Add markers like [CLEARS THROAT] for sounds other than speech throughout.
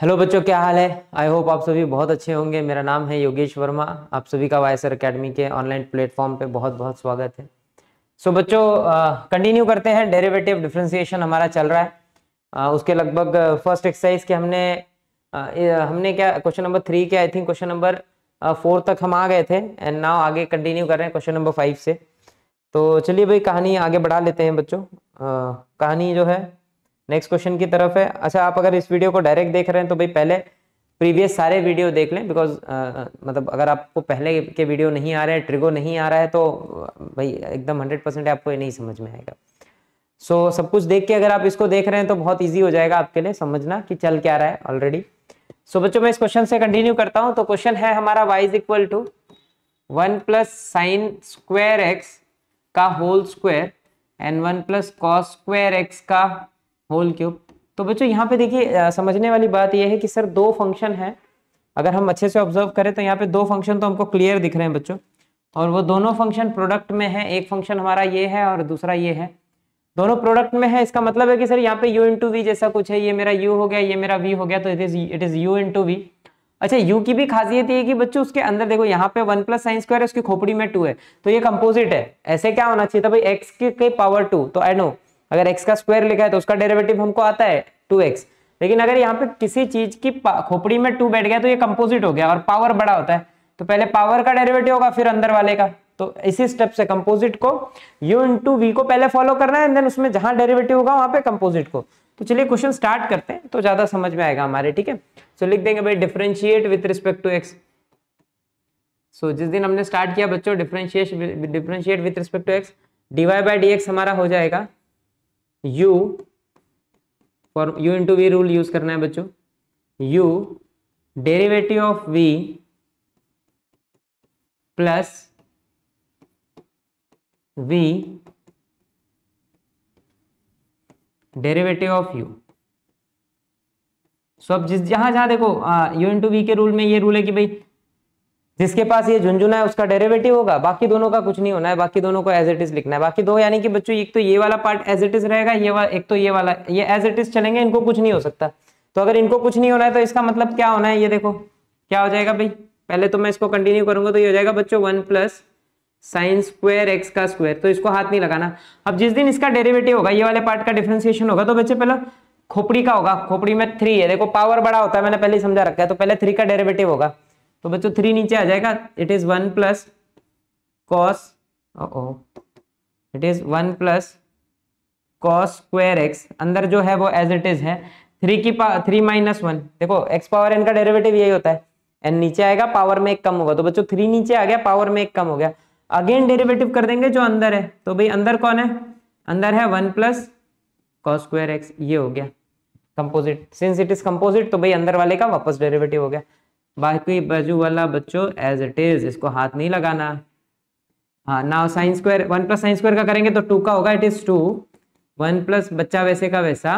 Hello बच्चों क्या हाल है आई होप आप सभी बहुत अच्छे होंगे मेरा नाम है योगेश वर्मा आप सभी का वाई सर अकेडमी के ऑनलाइन प्लेटफॉर्म पे बहुत बहुत स्वागत है सो so, बच्चों कंटिन्यू करते हैं डेरिवेटिव डिफ्रेंसिएशन हमारा चल रहा है आ, उसके लगभग फर्स्ट एक्सरसाइज के हमने आ, हमने क्या क्वेश्चन नंबर थ्री के I think question number four तक हम आ गए थे एंड नाउ आगे कंटिन्यू कर रहे हैं क्वेश्चन नंबर फाइव से तो चलिए भाई कहानी आगे बढ़ा लेते हैं बच्चों कहानी जो है नेक्स्ट क्वेश्चन की तरफ है अच्छा आप अगर इस वीडियो को डायरेक्ट देख रहे हैं तो भाई पहले प्रीवियस सारे वीडियो देख लें बिकॉज मतलब अगर आपको पहले के वीडियो नहीं आ रहे हैं ट्रिगो नहीं आ रहा है तो भाई एकदम हंड्रेड परसेंट आपको ये नहीं समझ में आएगा सो so, सब कुछ देख के अगर आप इसको देख रहे हैं तो बहुत ईजी हो जाएगा आपके लिए समझना कि चल क्या रहा है ऑलरेडी सो so, बच्चों मैं इस क्वेश्चन से कंटिन्यू करता हूँ तो क्वेश्चन है हमारा Y is equal to one plus sine square x का whole square and one plus cos square x का होल क्यूब तो बच्चों यहाँ पे देखिए समझने वाली बात यह है कि सर दो फंक्शन है अगर हम अच्छे से ऑब्जर्व करें तो यहाँ पे दो फंक्शन तो हमको क्लियर दिख रहे हैं बच्चों और वो दोनों फंक्शन प्रोडक्ट में है एक फंक्शन हमारा ये है और दूसरा ये है दोनों प्रोडक्ट में है इसका मतलब है कि सर यहाँ पे u इंटू वी जैसा कुछ है ये मेरा u हो गया ये मेरा v हो गया तो it is it is u into V अच्छा u की भी खासियत ये कि बच्चों उसके अंदर देखो यहाँ पे वन प्लस साइन स्क्वायर है उसकी खोपड़ी में टू है तो ये कंपोजिट है ऐसे क्या होना चाहिए था भाई एक्स के पावर टू तो आई नो अगर एक्स का स्क्वायर लिखा है तो उसका डेरिवेटिव हमको आता है टू एक्स लेकिन अगर यहाँ पे किसी चीज की खोपड़ी में टू बैठ गया तो ये कंपोजिट हो गया और पावर बड़ा होता है तो पहले पावर का डेरिवेटिव होगा फिर अंदर वाले का तो इसी स्टेप से कंपोजिट को इन टू वी को पहले फॉलो करना है देन उसमें जहां डेरिवेटिव होगा वहां पे कंपोजिट को तो चलिए क्वेश्चन स्टार्ट करते हैं तो ज्यादा समझ में आएगा हमारे ठीक है सो लिख देंगे भाई differentiate with respect to x so जिस दिन हमने स्टार्ट किया बच्चों differentiate differentiate with respect to x d y by d x हमारा हो जाएगा u for u into v rule use करना है बच्चों u derivative of v plus v derivative of u so अब जिस जहां जहां देखो यू इंटू वी के रूल में ये रूल है कि भाई जिसके पास ये झुंझुना है उसका डेरिवेटिव होगा बाकी दोनों का कुछ नहीं होना है बाकी दोनों को एज इट इज लिखना है बाकी दो यानी कि बच्चों एक तो ये वाला पार्ट एज इट इज रहेगा ये वाला एक तो ये वाला ये एज इट इज चलेंगे इनको कुछ नहीं हो सकता तो अगर इनको कुछ नहीं होना है तो इसका मतलब क्या होना है ये देखो क्या हो जाएगा भाई पहले तो मैं इसको कंटिन्यू करूंगा तो ये हो जाएगा बच्चों one plus sine square x का स्क्वायर तो इसको हाथ नहीं लगाना अब जिस दिन इसका डेरिवेटिव होगा ये वाले पार्ट का डिफ्रेंसिएशन होगा तो बच्चे पहले खोपड़ी का होगा खोपड़ी में थ्री है देखो पावर बड़ा होता है मैंने पहले समझा रखा है तो पहले थ्री का डेरिवेटिव होगा तो बच्चों थ्री नीचे आ जाएगा it is one plus cos oh it is one plus cos square x अंदर जो है वो एज इट इज है थ्री की थ्री माइनस वन देखो एक्स पावर एन का डेरिवेटिव यही होता है एन नीचे आएगा पावर में एक कम होगा तो बच्चों थ्री नीचे आ गया पावर में एक कम हो गया अगेन डेरिवेटिव कर देंगे जो अंदर है तो भाई अंदर कौन है अंदर है one plus cos square x ये हो गया composite since it is composite तो भाई अंदर वाले का वापस डेरिवेटिव हो गया बाकी बाजू वाला बच्चों एज इट इज इसको हाथ नहीं लगाना हाँ ना sine square one plus sine square का करेंगे तो टू का होगा it is two one plus बच्चा वैसे का वैसा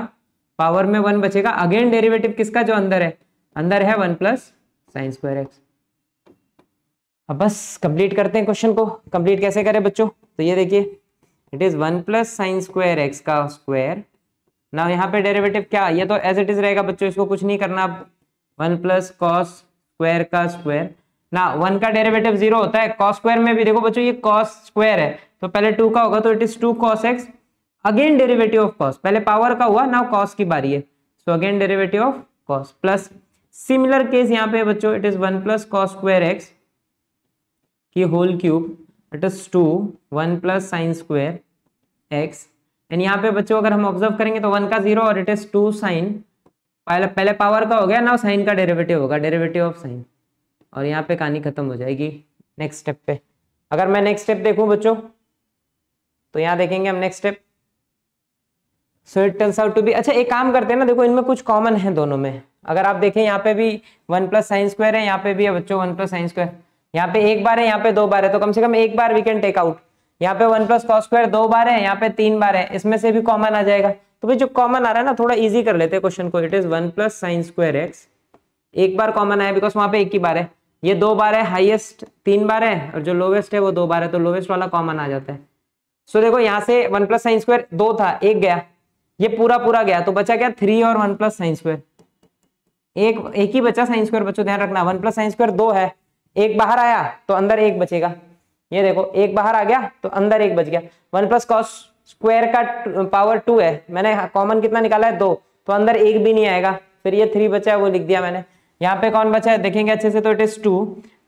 पावर में वन बचेगा अगेन डेरिवेटिव किसका जो अंदर है अंदर है one plus sine square x अब बस कंप्लीट करते हैं क्वेश्चन को कंप्लीट कैसे करें बच्चों तो ये देखिए it is one plus sine square x का स्क्वायर ना यहाँ पे डेरिवेटिव क्या ये तो एज इट इज रहेगा बच्चों इसको कुछ नहीं करना अब वन प्लस कॉस स्क्वायर का स्क्वायर ना वन का डेरिवेटिव जीरो होता है कॉस स्क्वायर में भी देखो बच्चों ये कॉस स्क्वायर है तो पहले टू का होगा तो it is two cos x again derivative of cos पहले पावर का हुआ ना कॉस की बारी है so again derivative of cos plus similar case यहाँ पे बच्चों it is one plus cos square x की whole cube it is two one plus sine square x and यहाँ पे बच्चों अगर हम ऑब्जर्व करेंगे तो वन का जीरो और इट इज टू साइन पहले पहले पावर का हो गया ना साइन का डेरिवेटिव होगा डेरिवेटिव ऑफ साइन और यहाँ पे कहानी खत्म हो जाएगी नेक्स्ट स्टेप पे अगर मैं नेक्स्ट स्टेप देखूं बच्चों तो यहाँ देखेंगे हम next step so it turns out to be अच्छा एक काम करते हैं ना देखो इनमें कुछ कॉमन है दोनों में अगर आप देखें यहाँ पे भी वन प्लस साइन स्क्वायर है यहाँ पे भी है बच्चों वन प्लस साइन स्क्वायर यहाँ पे एक बार है यहाँ पे दो बार है तो कम से कम एक बार वी कैन टेक आउट यहाँ पे वन प्लस कॉस स्क्वायर दो बार है यहाँ पे तीन बार है इसमें से भी कॉमन आ जाएगा तो भाई जो कॉमन आ रहा है ना थोड़ा इजी कर लेते हैं क्वेश्चन को it is one plus sine square x एक बार कॉमन आया बिकॉज वहां पे एक ही बार है ये दो बार है हाईएस्ट तीन बार है और जो लोवेस्ट है वो दो बार है तो लोवेस्ट वाला कॉमन आ जाता है सो so, देखो यहाँ से वन प्लस साइन स्क्वायर दो था एक गया ये पूरा पूरा गया तो बचा क्या थ्री और वन प्लस साइन स्क्वायर एक एक ही बचा साइन स्क्वायर बच्चों ध्यान रखना वन प्लस साइन स्क्वायर दो है एक बाहर आया तो अंदर एक बचेगा ये देखो एक बाहर आ गया तो अंदर एक बच गया वन प्लस कॉस स्क्वायर का पावर टू है मैंने कॉमन कितना निकाला है दो तो अंदर एक भी नहीं आएगा फिर ये थ्री बचा है वो लिख दिया मैंने यहाँ पे कौन बचा है देखेंगे अच्छे से तो इट इज टू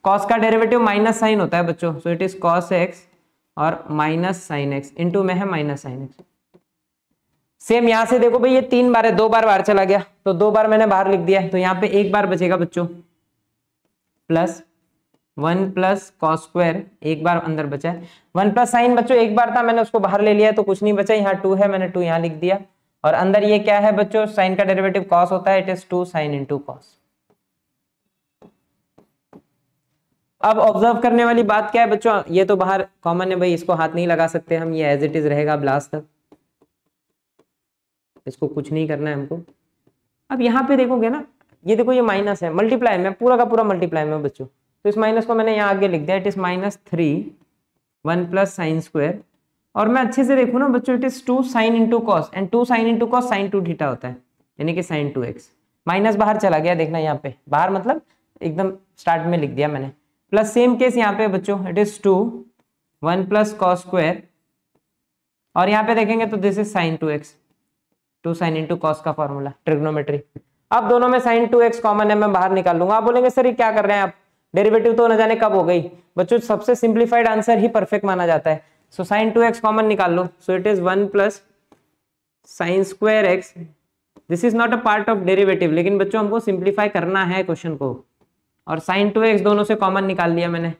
कॉस का डेरिवेटिव माइनस साइन होता है बच्चों so it is cos x और माइनस साइन एक्स इंटू में है माइनस साइन एक्स सेम यहां से देखो भाई ये तीन बार है दो बार बाहर चला गया तो दो बार मैंने बाहर लिख दिया है तो यहाँ पे एक बार बचेगा बच्चों plus one plus cos square एक बार अंदर बचा है वन प्लस साइन बच्चों एक बार था मैंने उसको बाहर ले लिया तो कुछ नहीं बचा यहाँ टू है मैंने टू यहाँ लिख दिया और अंदर ये क्या है बच्चों साइन का डेरिवेटिव कॉस होता है it is two sine into cos अब ऑब्जर्व करने वाली बात क्या है बच्चों ये तो बाहर कॉमन है भाई इसको हाथ नहीं लगा सकते हम ये एज इट इज रहेगा अब लास्ट तक इसको कुछ नहीं करना है हमको अब यहाँ पे देखोगे ना ये देखो ये माइनस है मल्टीप्लाई में पूरा का पूरा मल्टीप्लाई में बच्चों तो इस माइनस को मैंने यहाँ आगे लिख दिया it is minus three one plus sine square और मैं अच्छे से देखूँ ना बच्चों it is two sine into cos and two sine into cos sine two theta होता है यानी कि साइन टू एक्स माइनस बाहर चला गया देखना यहाँ पे बाहर मतलब एकदम स्टार्ट में लिख दिया मैंने प्लस सेम केस यहाँ पे बच्चों it is two one plus cos square और यहाँ पे देखेंगे तो this is sine two x two sine into cos का फॉर्मूला ट्रिग्नोमेट्री अब दोनों में साइन टू एक्स कॉमन है मैं बाहर निकाल लूंगा आप बोलेंगे सर ये क्या कर रहे हैं आप डेरिवेटिव तो न जाने कब हो गई बच्चों सबसे सिंप्लीफाइड आंसर ही परफेक्ट माना जाता है so sine two x common निकाल लो so it is one plus sine square x this is not a part of derivative लेकिन बच्चों हमको सिंप्लीफाई करना है क्वेश्चन को और साइन टू एक्स दोनों से कॉमन निकाल लिया मैंने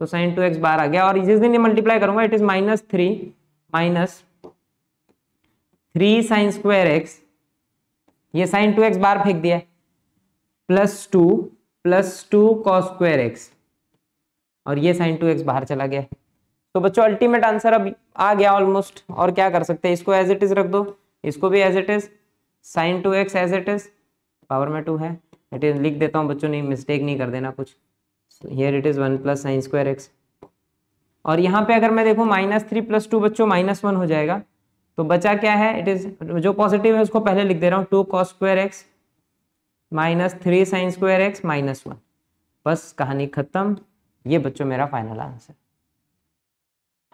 तो साइन टू एक्स बाहर आ गया और जिस दिन ये मल्टीप्लाई करूंगा it is minus three minus three sine square x ये साइन टू एक्स बाहर फेंक दिया plus two plus two cos square x और ये साइन टू एक्स बाहर चला गया तो बच्चों अल्टीमेट आंसर अब आ गया ऑलमोस्ट और क्या कर सकते हैं इसको एज इट इज रख दो इसको भी as it is sine two x as it is power में टू है इट इज लिख देता हूँ बच्चों नहीं मिस्टेक नहीं कर देना कुछ here it is one plus sine square x और यहाँ पे अगर मैं देखूँ माइनस थ्री प्लस टू बच्चों माइनस वन हो जाएगा तो बचा क्या है इट इज जो पॉजिटिव है उसको पहले लिख दे रहा हूँ two cos square x minus three sine square x minus one बस कहानी खत्म ये बच्चों मेरा फाइनल आंसर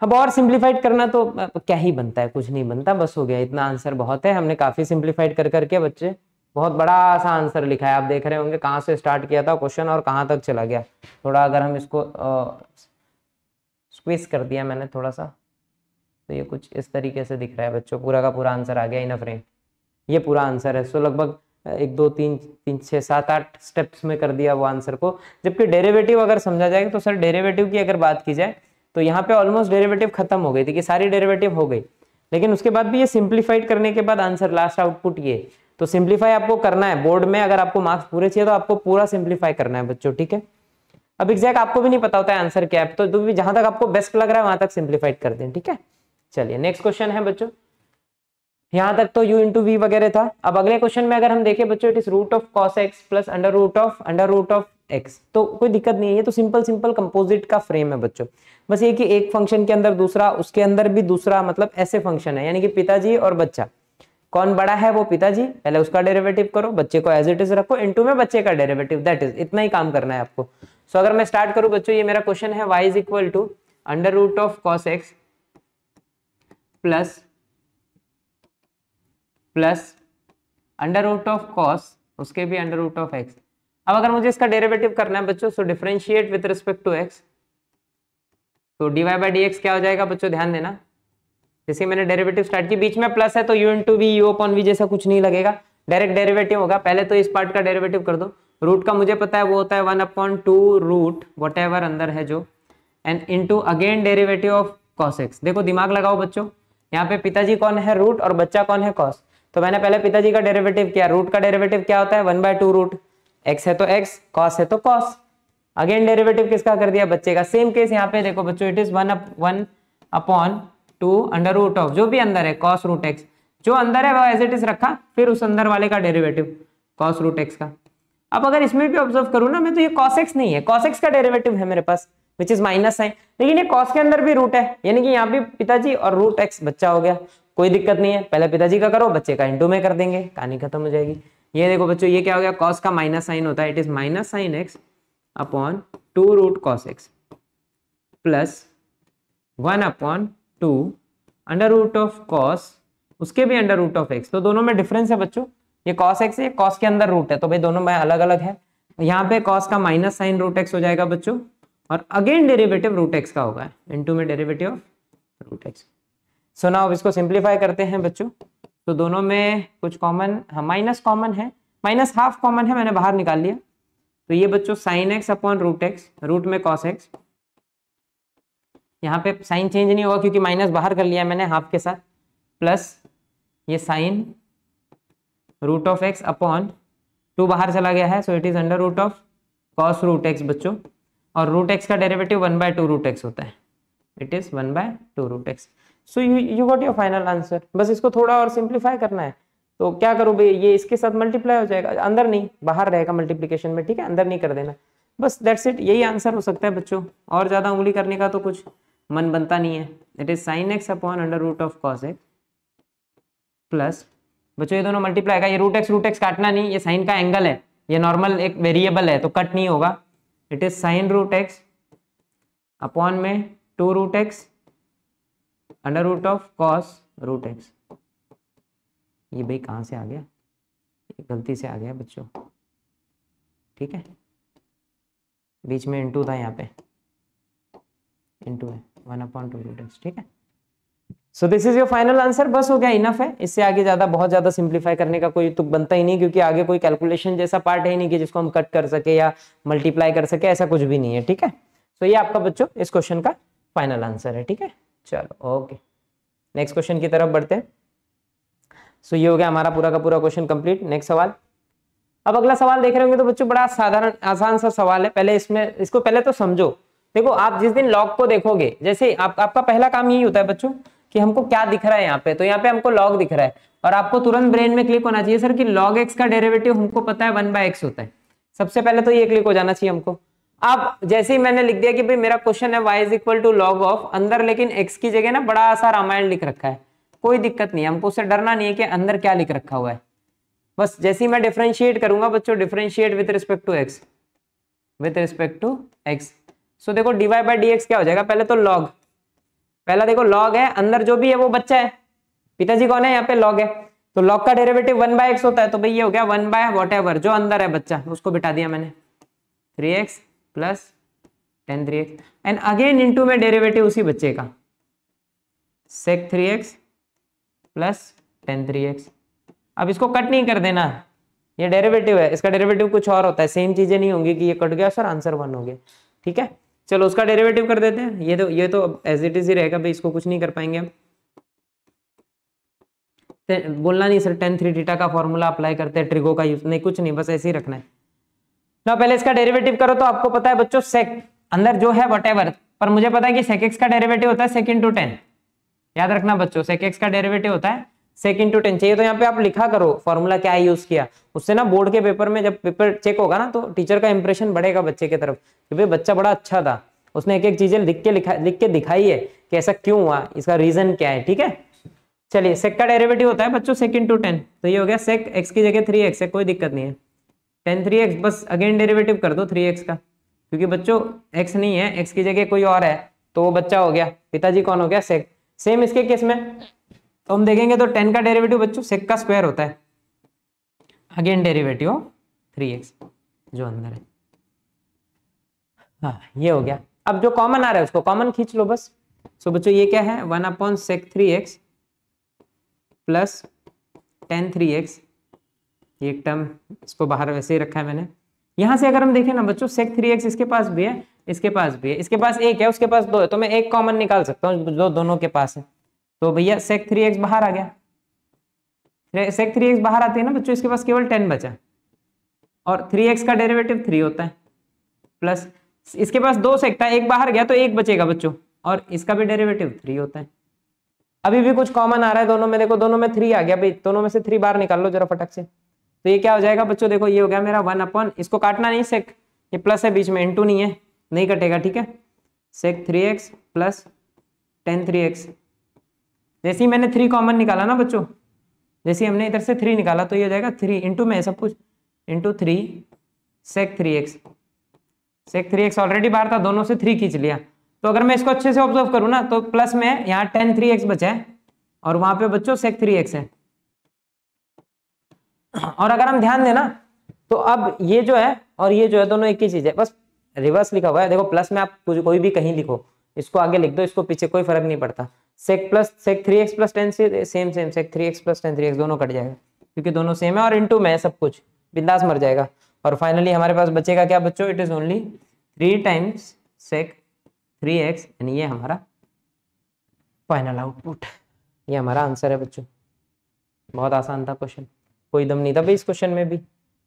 अब और सिंप्लीफाइड करना तो क्या ही बनता है कुछ नहीं बनता बस हो गया इतना आंसर बहुत है हमने काफी सिंप्लीफाइड कर करके बच्चे बहुत बड़ा सा आंसर लिखा है आप देख रहे होंगे कहाँ से स्टार्ट किया था क्वेश्चन और कहाँ तक चला गया थोड़ा अगर हम इसको स्क्विज कर दिया मैंने थोड़ा सा तो ये कुछ इस तरीके से दिख रहा है बच्चों पूरा का पूरा आंसर आ गया इन फ्रेम ये पूरा आंसर है सो लगभग एक दो तीन तीन छः सात आठ स्टेप्स में कर दिया वो आंसर को जबकि डेरिवेटिव अगर समझा जाएगा तो सर डेरिवेटिव की अगर बात की जाए तो यहाँ पे ऑलमोस्ट डेरिवेटिव खत्म हो गई थी कि सारी डेरिवेटिव हो गई लेकिन उसके बाद भी ये सिंप्लीफाइड करने के बाद आंसर लास्ट आउटपुट ये तो सिंप्लीफाई आपको करना है बोर्ड में अगर आपको मार्क्स पूरे चाहिए तो आपको पूरा सिंप्लीफाई करना है बच्चों ठीक है अब एग्जैक्ट आपको भी नहीं पता होता है आंसर क्या है तो, तो जहां तक आपको बेस्ट लग रहा है वहां तक सिंप्लीफाइड कर दें ठीक है चलिए नेक्स्ट क्वेश्चन है बच्चों यहां तक तो u इंटू वी वगैरह था अब अगले क्वेश्चन में अगर हम देखें बच्चों it is root of cos x plus under root of under root of x तो कोई दिक्कत नहीं है तो सिंपल सिंपल कंपोजिट का फ्रेम है बच्चों बस ये कि एक फंक्शन के अंदर दूसरा उसके अंदर भी दूसरा मतलब ऐसे फंक्शन है यानी कि पिताजी और बच्चा कौन बड़ा है वो पिताजी पहले उसका डेरेवेटिव करो बच्चे को एज इट इज रखो इंटू में बच्चे का डेरेवेटिव दैट इज इतना ही काम करना है आपको सो so, अगर मैं स्टार्ट करूँ बच्चों ये मेरा क्वेश्चन है y is equal to under root of cos x plus plus under root of cos उसके भी अंडर रूट ऑफ एक्स अब अगर मुझे इसका डेरिवेटिव करना है बच्चों so differentiate with respect to x तो d y by d x क्या हो जाएगा बच्चों ध्यान देना जैसे मैंने डेरिवेटिव स्टार्ट की बीच में प्लस है तो u into v u upon v जैसा कुछ नहीं लगेगा डायरेक्ट डेरिवेटिव होगा पहले तो इस पार्ट का डेरिवेटिव कर दो रूट का मुझे पता है वो होता है one upon two root whatever अंदर है जो and into again derivative of cos x देखो दिमाग लगाओ बच्चों यहाँ पे पिताजी कौन है रूट और बच्चा कौन है कॉस तो मैंने पहले पिताजी का डेरिवेटिव किया रूट का डेरिवेटिव क्या होता है one by two root x है तो एक्स कॉस है तो कॉस अगेन डेरिवेटिव किसका कर दिया बच्चे का सेम केस यहाँ पे देखो बच्चों it is one one upon two under root of जो भी अंदर है कॉस रूट एक्स जो अंदर है वो एज इट इज रखा फिर उस अंदर वाले का डेरेवेटिव कॉस रूट एक्स का अब अगर इसमें भी ऑब्जर्व करूँ ना मैं तो ये कॉस एक्स नहीं है कॉस एक्स का डेरेवेटिव है मेरे पास विच इज माइनस है लेकिन ये कॉस के अंदर भी रूट है यानी कि यहाँ भी पिताजी और रूट एक्स बच्चा हो गया कोई दिक्कत नहीं है पहले पिताजी का करो बच्चे का इंटू में कर देंगे कहानी खत्म हो जाएगी ये देखो बच्चों ये क्या हो गया कॉस का माइनस साइन होता है it is minus sine x upon two root cos x plus one upon two under root of cos उसके भी अंडर रूट ऑफ एक्स तो दोनों में डिफरेंस है बच्चों ये कॉस एक्स है कॉस के अंदर रूट है तो भाई दोनों में अलग अलग है यहाँ पे कॉस का माइनस साइन रूट एक्स हो जाएगा बच्चों और अगेन डेरिवेटिव रूट एक्स का होगा इंटू में derivative of root x so so now इसको सिंप्लीफाई करते हैं बच्चों तो दोनों में कुछ कॉमन हाँ माइनस कॉमन है माइनस हाफ कॉमन है मैंने बाहर निकाल लिया तो ये बच्चों sine x upon root x root में कॉस एक्स यहाँ पे साइन चेंज नहीं होगा क्योंकि माइनस बाहर कर लिया मैंने हाफ के साथ प्लस ये sine root of x upon two बाहर चला गया है so it is under root of cos root x बच्चों और रूट एक्स का derivative one by two root x होता है it is one by two root x so you you got your final answer बस इसको थोड़ा और simplify करना है तो क्या करो भाई ये इसके साथ मल्टीप्लाई हो जाएगा अंदर नहीं बाहर रहेगा मल्टीप्लीकेशन में ठीक है अंदर नहीं कर देना बस दैट्स इट यही आंसर हो सकता है बच्चों और ज़्यादा उंगली करने का तो कुछ मन बनता नहीं है it is sine x upon under root of cos x plus बच्चों ये दोनों मल्टीप्लाई का ये रूट एक्स रूट एक्स काटना नहीं ये साइन का एंगल है ये नॉर्मल एक वेरिएबल है तो कट नहीं होगा it is sine root x upon में two root x under root of cos root x ये भाई कहाँ से आ गया गलती से आ गया बच्चों ठीक है बीच में इंटू था यहाँ पे इंटू है one upon two root x ठीक है so this is your final answer बस हो गया इनफ है इससे आगे ज्यादा बहुत ज्यादा सिंप्लीफाई करने का कोई तुक तो बनता ही नहीं क्योंकि आगे कोई कैलकुलेशन जैसा पार्ट है नहीं कि जिसको हम कट कर सके या मल्टीप्लाई कर सके ऐसा कुछ भी नहीं है ठीक है सो so ये आपका बच्चों इस क्वेश्चन का फाइनल आंसर है ठीक है चलो ओके नेक्स्ट क्वेश्चन की तरफ बढ़ते हैं सो ये हो गया हमारा पूरा का पूरा क्वेश्चन कंप्लीट नेक्स्ट सवाल अब अगला सवाल देख रहे होंगे तो बच्चों बड़ा साधारण आसान सा सवाल है पहले इसमें इसको पहले तो समझो देखो आप जिस दिन लॉग को देखोगे जैसे आप, आपका पहला काम यही होता है बच्चों कि हमको क्या दिख रहा है यहाँ पे तो यहाँ पे हमको लॉग दिख रहा है और आपको तुरंत ब्रेन में क्लिक होना चाहिए सर कि लॉग एक्स का डेरेवेटिव हमको पता है वन बाय एक्स होता है सबसे पहले तो ये क्लिक हो जाना चाहिए हमको अब जैसे ही मैंने लिख दिया कि भाई मेरा क्वेश्चन है y is equal to log of अंदर लेकिन एक्स की जगह ना बड़ा सा रामायण लिख रखा है कोई दिक्कत नहीं हमको उससे डरना नहीं है कि अंदर क्या लिख रखा हुआ है बस जैसे ही मैं डिफ्रेंशिएट करूंगा बच्चों differentiate with respect to x with respect to x so देखो डीवाई बाई डी क्या हो जाएगा पहले तो लॉग पहला देखो लॉग है अंदर जो भी है वो बच्चा है पिताजी कौन है यहाँ पे लॉग है तो लॉग का डेरिवेटिव वन बाय एक्स होता है तो भाई ये हो गया वन बाय वॉट जो अंदर है बच्चा उसको बिठा दिया मैंने three x plus tan three x and again into में डेरिवेटिव उसी बच्चे का sec three x plus tan three x अब इसको कट नहीं कर देना ये डेरिवेटिव है इसका डेरिवेटिव कुछ और होता है सेम चीजें नहीं होंगी कि ये कट गया सर आंसर वन हो गया ठीक है चलो उसका डेरिवेटिव कर देते हैं ये तो ये तो एज इट इज ही रहेगा भाई इसको कुछ नहीं कर पाएंगे हम बोलना नहीं सर टेन थ्री डीटा का फॉर्मूला अप्लाई करते हैं ट्रिगो का यूज नहीं कुछ नहीं बस ऐसे ही रखना है ना पहले इसका डेरिवेटिव करो तो आपको पता है बच्चों सेक अंदर जो है वट पर मुझे पता है कि सेकेक्स का डेरिवेटिव होता है सेकंड टू टेन याद रखना बच्चों एक्स का डेरिवेटिव होता है सेकंड टू टेन चाहिए तो यहाँ पे आप लिखा करो फॉर्मूला क्या यूज किया उससे ना बोर्ड के पेपर में जब पेपर चेक होगा ना तो टीचर का इंप्रेशन बढ़ेगा बच्चे की तरफ कि भाई बच्चा बड़ा अच्छा था उसने एक एक चीजें लिख के लिखा लिख के दिखाई है कि ऐसा क्यों हुआ इसका रीजन क्या है ठीक है चलिए सेक का डेरिवेटिव होता है बच्चों सेकेंड टू टेन तो ये हो गया सेक एक्स की जगह थ्री एक्स है कोई दिक्कत नहीं है टेन थ्री एक्स बस अगेन डेरिवेटिव कर दो थ्री एक्स का क्योंकि बच्चों एक्स नहीं है एक्स की जगह कोई और है तो वो बच्चा हो गया पिताजी कौन हो गया सेक सेम इसके केस में तो हम देखेंगे तो टेन का डेरिवेटिव बच्चों सेक का स्क्वायर होता है अगेन डेरिवेटिव थ्री एक्स जो अंदर है हाँ ये हो गया अब जो कॉमन आ रहा है उसको कॉमन खींच लो बस सो so, बच्चों ये क्या है one upon sec three x plus tan three x ये एक टर्म इसको बाहर वैसे ही रखा है मैंने यहाँ से अगर हम देखें ना बच्चों सेक थ्री एक्स इसके पास भी है इसके पास भी है इसके पास एक है उसके पास दो है तो मैं एक कॉमन निकाल सकता हूँ जो दोनों के पास है तो भैया सेक थ्री एक्स बाहर आ गया सेक थ्री एक्स बाहर आती है ना बच्चों इसके पास केवल टेन बचा और थ्री एक्स का डेरिवेटिव थ्री होता है प्लस इसके पास दो सेकता है एक बाहर गया तो एक बचेगा बच्चों और इसका भी डेरिवेटिव थ्री होता है अभी भी कुछ कॉमन आ रहा है दोनों में देखो दोनों में थ्री आ गया भाई दोनों में से थ्री बाहर निकाल लो जरा फटक से तो ये क्या हो जाएगा बच्चों देखो ये हो गया मेरा वन अपॉन इसको काटना नहीं सेक ये प्लस है बीच में इंटू नहीं है नहीं कटेगा ठीक है sec three x plus tan three x जैसे ही मैंने थ्री कॉमन निकाला ना बच्चों जैसे हमने इधर से थ्री निकाला तो ये हो जाएगा थ्री इंटू में सब कुछ into three sec three x sec three x already बाहर था दोनों से थ्री खींच लिया तो अगर मैं इसको अच्छे से ऑब्जर्व करूँ ना तो प्लस में यहाँ टेन थ्री एक्स बचा है और वहाँ पे बच्चों सेक थ्री एक्स है और अगर हम ध्यान देना तो अब ये जो है और ये जो है दोनों एक ही चीज है बस रिवर्स लिखा हुआ है देखो प्लस में आप कोई भी कहीं लिखो इसको आगे लिख दो इसको पीछे कोई फर्क नहीं पड़ता sec plus sec three x plus tan से same same sec three x plus tan three x दोनों कट जाएगा क्योंकि दोनों सेम है और टू में सब कुछ बिंदास मर जाएगा और फाइनली हमारे पास बचेगा क्या बच्चों it is only three times sec three x यानी ये हमारा फाइनल आउटपुट ये हमारा आंसर है बच्चों बहुत आसान था क्वेश्चन कोई दम नहीं था भाई इस क्वेश्चन में भी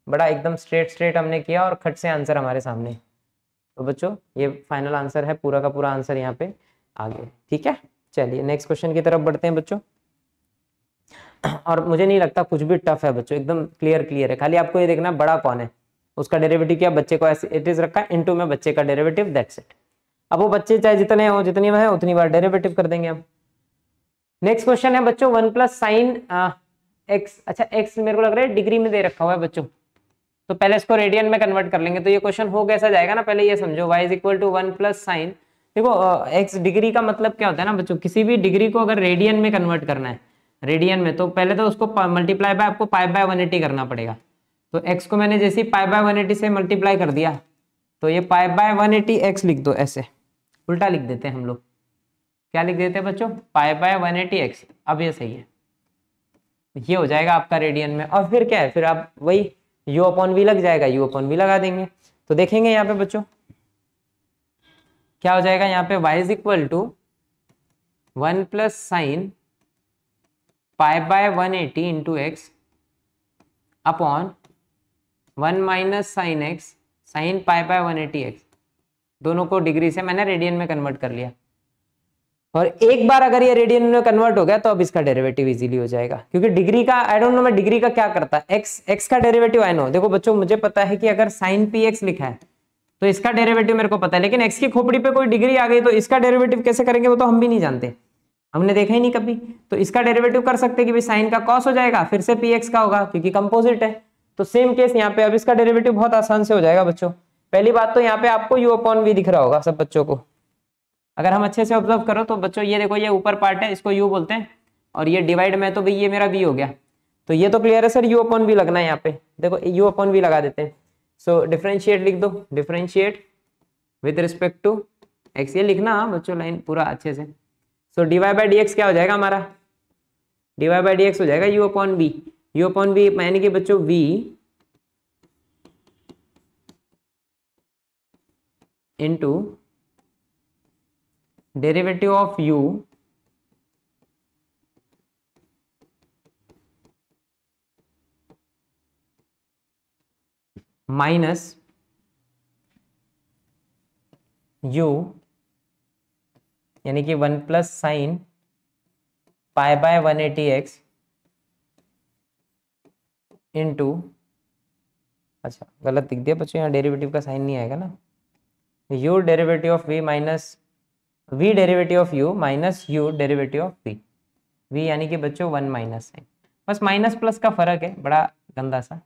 बड़ा एकदम स्ट्रेट स्ट्रेट हमने किया और खट से आंसर हमारे सामने तो बच्चों ये फाइनल आंसर है पूरा का पूरा आंसर यहाँ पे आ गया ठीक है चलिए नेक्स्ट क्वेश्चन की तरफ बढ़ते हैं बच्चों और मुझे नहीं लगता कुछ भी टफ है बच्चों एकदम क्लियर क्लियर है खाली आपको ये देखना बड़ा कौन है उसका डेरिवेटिव क्या बच्चे को ऐसे इट इज रखा है इनटू में बच्चे का डेरिवेटिव दैट्स इट अब वो बच्चे चाहे जितने हो जितनी है उतनी बार डेरिवेटिव कर देंगे हम नेक्स्ट क्वेश्चन है बच्चों वन प्लस साइन एक्स अच्छा एक्स मेरे को लग रहा है डिग्री में दे रखा हुआ है बच्चों तो पहले इसको रेडियन में कन्वर्ट कर लेंगे तो ये क्वेश्चन हो कैसा जाएगा ना पहले ये समझो y is equal to one plus sine देखो एक्स डिग्री का मतलब क्या होता है ना बच्चों किसी भी डिग्री को अगर रेडियन में कन्वर्ट करना है रेडियन में तो पहले तो उसको मल्टीप्लाई बाय आपको पाई बाय वन करना पड़ेगा तो एक्स को मैंने जैसे पाई बाय वन से मल्टीप्लाई कर दिया तो ये पाई बाय वन एक्स लिख दो ऐसे उल्टा लिख देते हैं हम लोग क्या लिख देते हैं बच्चों पाई बाय वन एक्स अब ये सही है ये हो जाएगा आपका रेडियन में और फिर क्या है फिर आप वही यू अपॉन वी लग जाएगा यू अपॉन वी लगा देंगे तो देखेंगे यहाँ पे बच्चों क्या हो जाएगा यहाँ पे y is equal to one plus sine pi by one eighty into x upon one minus sine x sine pi by one eighty x दोनों को डिग्री से मैंने रेडियन में कन्वर्ट कर लिया और एक बार अगर ये रेडियन में कन्वर्ट हो गया तो अब इसका डेरिवेटिव इजीली हो जाएगा क्योंकि डिग्री का आई डोंट नो मैं डिग्री का क्या करता एक्स एक्स का डेरिवेटिव आई नो देखो बच्चों मुझे पता है कि अगर साइन पी एक्स लिखा है तो इसका डेरिवेटिव मेरे को पता है लेकिन एक्स की खोपड़ी पे कोई डिग्री आ गई तो इसका डेरेवेटिव कैसे करेंगे वो तो हम भी नहीं जानते हमने देखा ही नहीं कभी तो इसका डेरेवेटिव कर सकते कि भाई साइन का कॉस हो जाएगा फिर से पी का होगा क्योंकि कंपोजिट है तो सेम केस यहाँ पे अब इसका डेरेवेटिव बहुत आसान से हो जाएगा बच्चों पहली बात तो यहाँ पे आपको यू अपॉन वी दिख रहा होगा सब बच्चों को अगर हम अच्छे से ऑब्जर्व करो तो बच्चों ये देखो ये ऊपर पार्ट है इसको यू बोलते हैं और ये डिवाइड में तो भाई ये मेरा बी हो गया तो ये तो क्लियर है सर यू अपॉन बी लगना है यहाँ पे देखो यू अपॉन बी लगा देते हैं सो डिफ्रेंशिएट लिख दो differentiate with respect to x ये लिखना हाँ बच्चों लाइन पूरा अच्छे से सो डीवाई बाई डी क्या हो जाएगा हमारा डीवाई बाई डी हो जाएगा u upon v u upon v यानी कि बच्चों v into derivative of u minus u यानी कि one plus sine pi by one eighty x into अच्छा गलत दिख दिया बच्चों यहाँ डेरिवेटिव का साइन नहीं आएगा ना u derivative of v minus v derivative of u minus u derivative of v v यानी कि बच्चों वन माइनस साइन बस माइनस प्लस का फर्क है बड़ा गंदा सा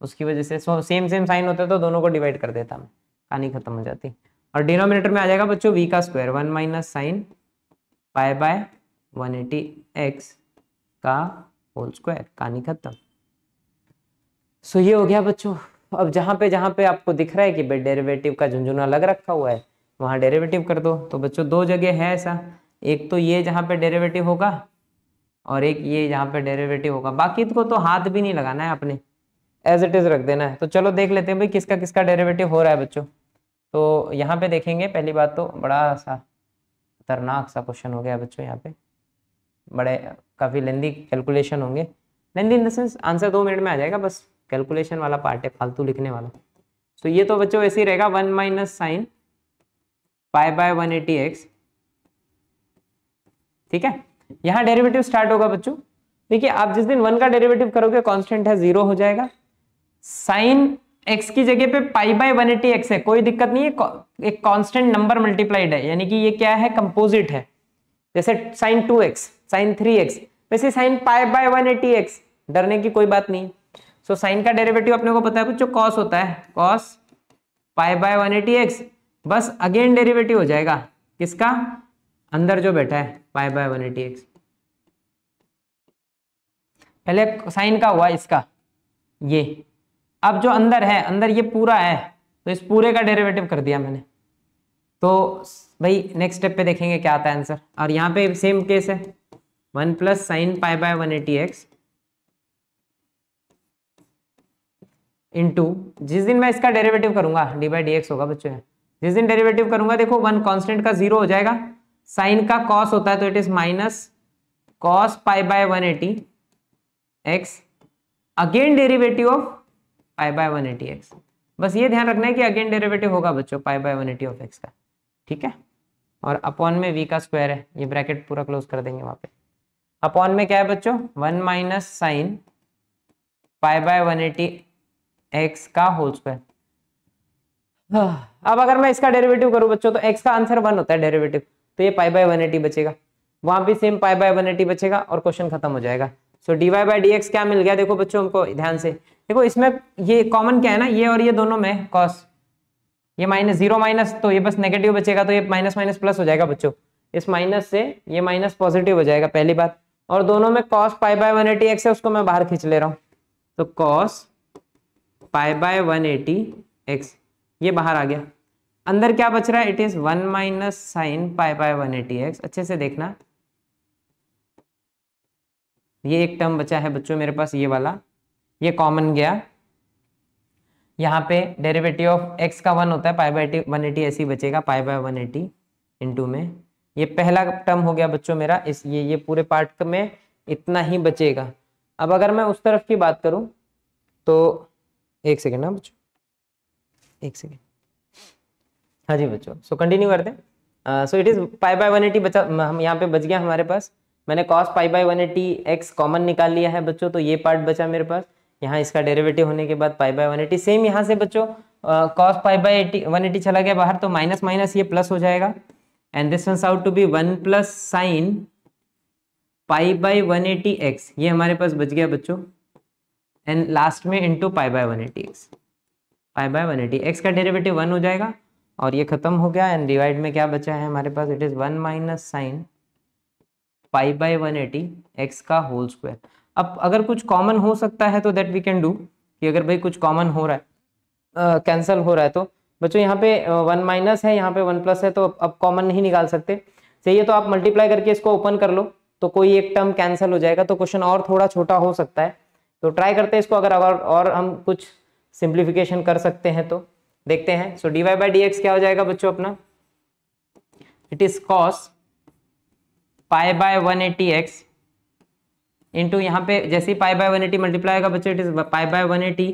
उसकी वजह से सो सेम सेम साइन होता तो दोनों को डिवाइड कर देता मैं कहानी खत्म हो जाती और डिनोमिनेटर में आ जाएगा बच्चों v का square one minus sine pi by one eighty x का होल स्क्वायर कहानी खत्म सो ये हो गया बच्चों अब जहाँ पे जहाँ पे आपको दिख रहा है कि डेरिवेटिव का झुंझुना लग रखा हुआ है वहाँ डेरिवेटिव कर दो तो बच्चों दो जगह है ऐसा एक तो ये जहाँ पे डेरिवेटिव होगा और एक ये जहाँ पे डेरिवेटिव होगा बाकी को तो हाथ भी नहीं लगाना है आपने एज इट इज़ रख देना है तो चलो देख लेते हैं भाई किसका किसका डेरेवेटिव हो रहा है बच्चों तो यहाँ पे देखेंगे पहली बात तो बड़ा सा खतरनाक सा क्वेश्चन हो गया बच्चों यहाँ पे बड़े काफ़ी लेंदी कैलकुलेशन होंगे lengthy in the sense answer दो मिनट में आ जाएगा बस कैलकुलेशन वाला पार्ट है फालतू लिखने वाला तो ये तो बच्चों ऐसे ही रहेगा one minus sine pi by one eighty x ठीक है यहां डेरिवेटिव स्टार्ट होगा बच्चों देखिए आप जिस दिन वन का डेरिवेटिव करोगे कांस्टेंट है जीरो हो जाएगा साइन एक्स की जगह पे pi by one eighty x है कोई दिक्कत नहीं है एक कांस्टेंट नंबर मल्टीप्लाइड है यानी कि ये क्या है कंपोजिट है जैसे sine two x sine three x वैसे sine pi by one eighty x डरने की कोई बात नहीं सो so, साइन का डेरिवेटिव अपने को पता है बच्चों कॉस होता है cos pi by one eighty x बस अगेन डेरिवेटिव हो जाएगा किसका अंदर जो बैठा है pi by one eighty x पहले साइन का हुआ इसका ये अब जो अंदर है अंदर ये पूरा है तो इस पूरे का डेरिवेटिव कर दिया मैंने तो भाई नेक्स्ट स्टेप पे देखेंगे क्या आता है आंसर और यहाँ पे सेम केस है one plus sine pi by one eighty x into जिस दिन मैं इसका डेरिवेटिव करूंगा डी बाई डी एक्स होगा बच्चों जिस दिन डेरिवेटिव करूंगा देखो वन कांस्टेंट का जीरो हो जाएगा साइन का कॉस होता है तो it is minus cos pi by one eighty x again derivative of pi by one eighty x बस ये ध्यान रखना है कि अगेन डेरिवेटिव होगा बच्चों pi by one eighty of x का ठीक है और अपॉन में वी का स्क्वायर है ये ब्रैकेट पूरा क्लोज कर देंगे वहां पे अपॉन में क्या है बच्चों one minus sine pi by one eighty x का होल हाँ। स्क्वायर अब अगर मैं इसका डेरिवेटिव करूं बच्चों तो एक्स का आंसर वन होता है डेरिवेटिव तो ये पाई बाय वन बचेगा वहां भी सेम पाई बाय वन बचेगा और क्वेश्चन खत्म हो जाएगा so d y by d x क्या मिल गया देखो बच्चों हमको ध्यान से देखो इसमें ये कॉमन क्या है ना ये और ये दोनों में कॉस ये माइनस जीरो माइनस तो ये बस नेगेटिव बचेगा तो ये माइनस माइनस प्लस हो जाएगा बच्चों इस माइनस से ये माइनस पॉजिटिव हो जाएगा पहली बात और दोनों में cos pi by one eighty x है उसको मैं बाहर खींच ले रहा हूँ तो cos pi by one eighty x ये बाहर आ गया अंदर क्या बच रहा है it is one minus sine pi by one eighty x अच्छे से देखना ये एक टर्म बचा है बच्चों मेरे पास ये वाला ये कॉमन गया यहाँ पे डेरिवेटिव ऑफ एक्स का वन होता है पाई बाई वन एटी ऐसे ही बचेगा pi by one eighty into में ये पहला टर्म हो गया बच्चों मेरा इस ये ये पूरे पार्ट में इतना ही बचेगा अब अगर मैं उस तरफ की बात करूं तो एक सेकेंड ना हाँ बच्चों एक सेकेंड हाँ जी बच्चों सो कंटिन्यू करते हैं so it is pi by eighty बचा हम यहाँ पे बच गया हमारे पास मैंने cos pi by eighty x common निकाल लिया है बच्चों तो ये पार्ट बचा मेरे पास यहाँ इसका डेरिवेटिव होने के बाद पाई बाय एटी सेम यहाँ से बच्चों cos pi by eighty one eighty चला गया बाहर तो माइनस माइनस ये प्लस हो जाएगा and this once out to be one plus sine pi by one eighty x ये हमारे पास बच गया बच्चों एंड लास्ट में into pi by one eighty x pi by one eighty x का डेरिवेटिव वन हो जाएगा और ये खत्म हो गया एंड डिवाइड में क्या बचा है हमारे पास it is one minus sine pi by one eighty x का होल स्क्वायर अब अगर कुछ कॉमन हो सकता है तो दैट वी कैन डू कि अगर भाई कुछ कॉमन हो रहा है कैंसिल uh, हो रहा है तो बच्चों यहाँ पे वन uh, माइनस है यहाँ पे वन प्लस है तो अब कॉमन नहीं निकाल सकते चाहिए तो आप मल्टीप्लाई करके इसको ओपन कर लो तो कोई एक टर्म कैंसिल हो जाएगा तो क्वेश्चन और थोड़ा छोटा हो सकता है तो ट्राई करते हैं इसको अगर और, और हम कुछ सिंप्लीफिकेशन कर सकते हैं तो देखते हैं so d y by d x क्या हो जाएगा बच्चों अपना it is cos pi by one eighty x into यहाँ पे जैसे ही pi by one eighty multiply होगा बच्चों it is pi by one eighty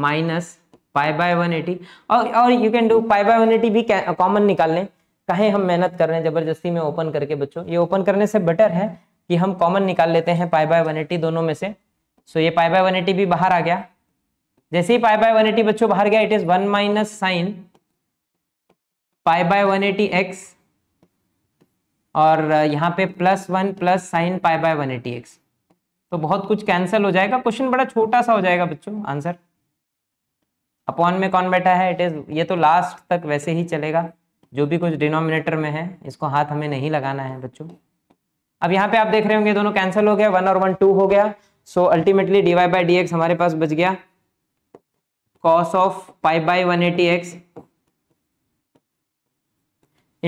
minus pi by one eighty और और you can do pi by one eighty भी common निकाल लें कहे हम मेहनत कर रहे हैं जबरदस्ती में ओपन करके बच्चों ये ओपन करने से बेटर है कि हम कॉमन निकाल लेते हैं पाई बाय वन एटी दोनों में से सो so, ये पाई बाय वन एटी भी बाहर आ गया जैसे ही पाई बाय एटी बच्चों बाहर गया it is one minus sine pi by eighty x और uh, यहाँ पे plus one plus sine pi by eighty x तो बहुत कुछ कैंसिल हो जाएगा क्वेश्चन बड़ा छोटा सा हो जाएगा बच्चों आंसर अपॉन में कौन बैठा है इट इज ये तो लास्ट तक वैसे ही चलेगा जो भी कुछ डिनोमिनेटर में है इसको हाथ हमें नहीं लगाना है बच्चों अब यहाँ पे आप देख रहे होंगे दोनों कैंसिल हो गया वन और वन टू हो गया so ultimately d y by d x हमारे पास बच गया cos of pi by one eighty x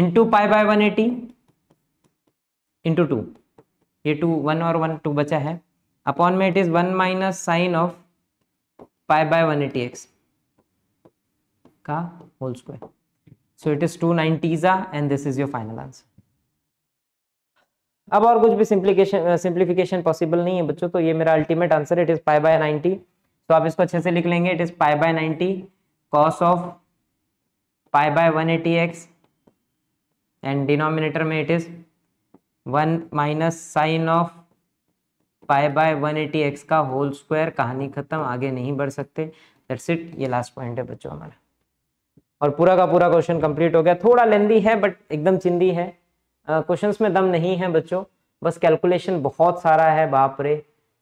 into pi by one eighty into two ये टू वन और वन टू बचा है अपॉन में it is one minus sine of pi by one eighty x का whole square so it is two ninety and this is your final answer अब और कुछ भी सिंप्लीकेशन सिंप्लीफिकेशन पॉसिबल नहीं है बच्चों तो ये मेरा ultimate answer it is pi by ninety तो आप इसको अच्छे से लिख लेंगे it is pi by ninety cos of pi by one eighty x and denominator में it is one minus sine of pi by one eighty x का whole square कहानी खत्म आगे नहीं बढ़ सकते दैट्स इट ये लास्ट पॉइंट है बच्चों हमारा और पूरा का पूरा क्वेश्चन कंप्लीट हो गया थोड़ा लेंदी है बट एकदम चिंदी है क्वेश्चंस uh, में दम नहीं है बच्चों बस कैलकुलेशन बहुत सारा है बाप रे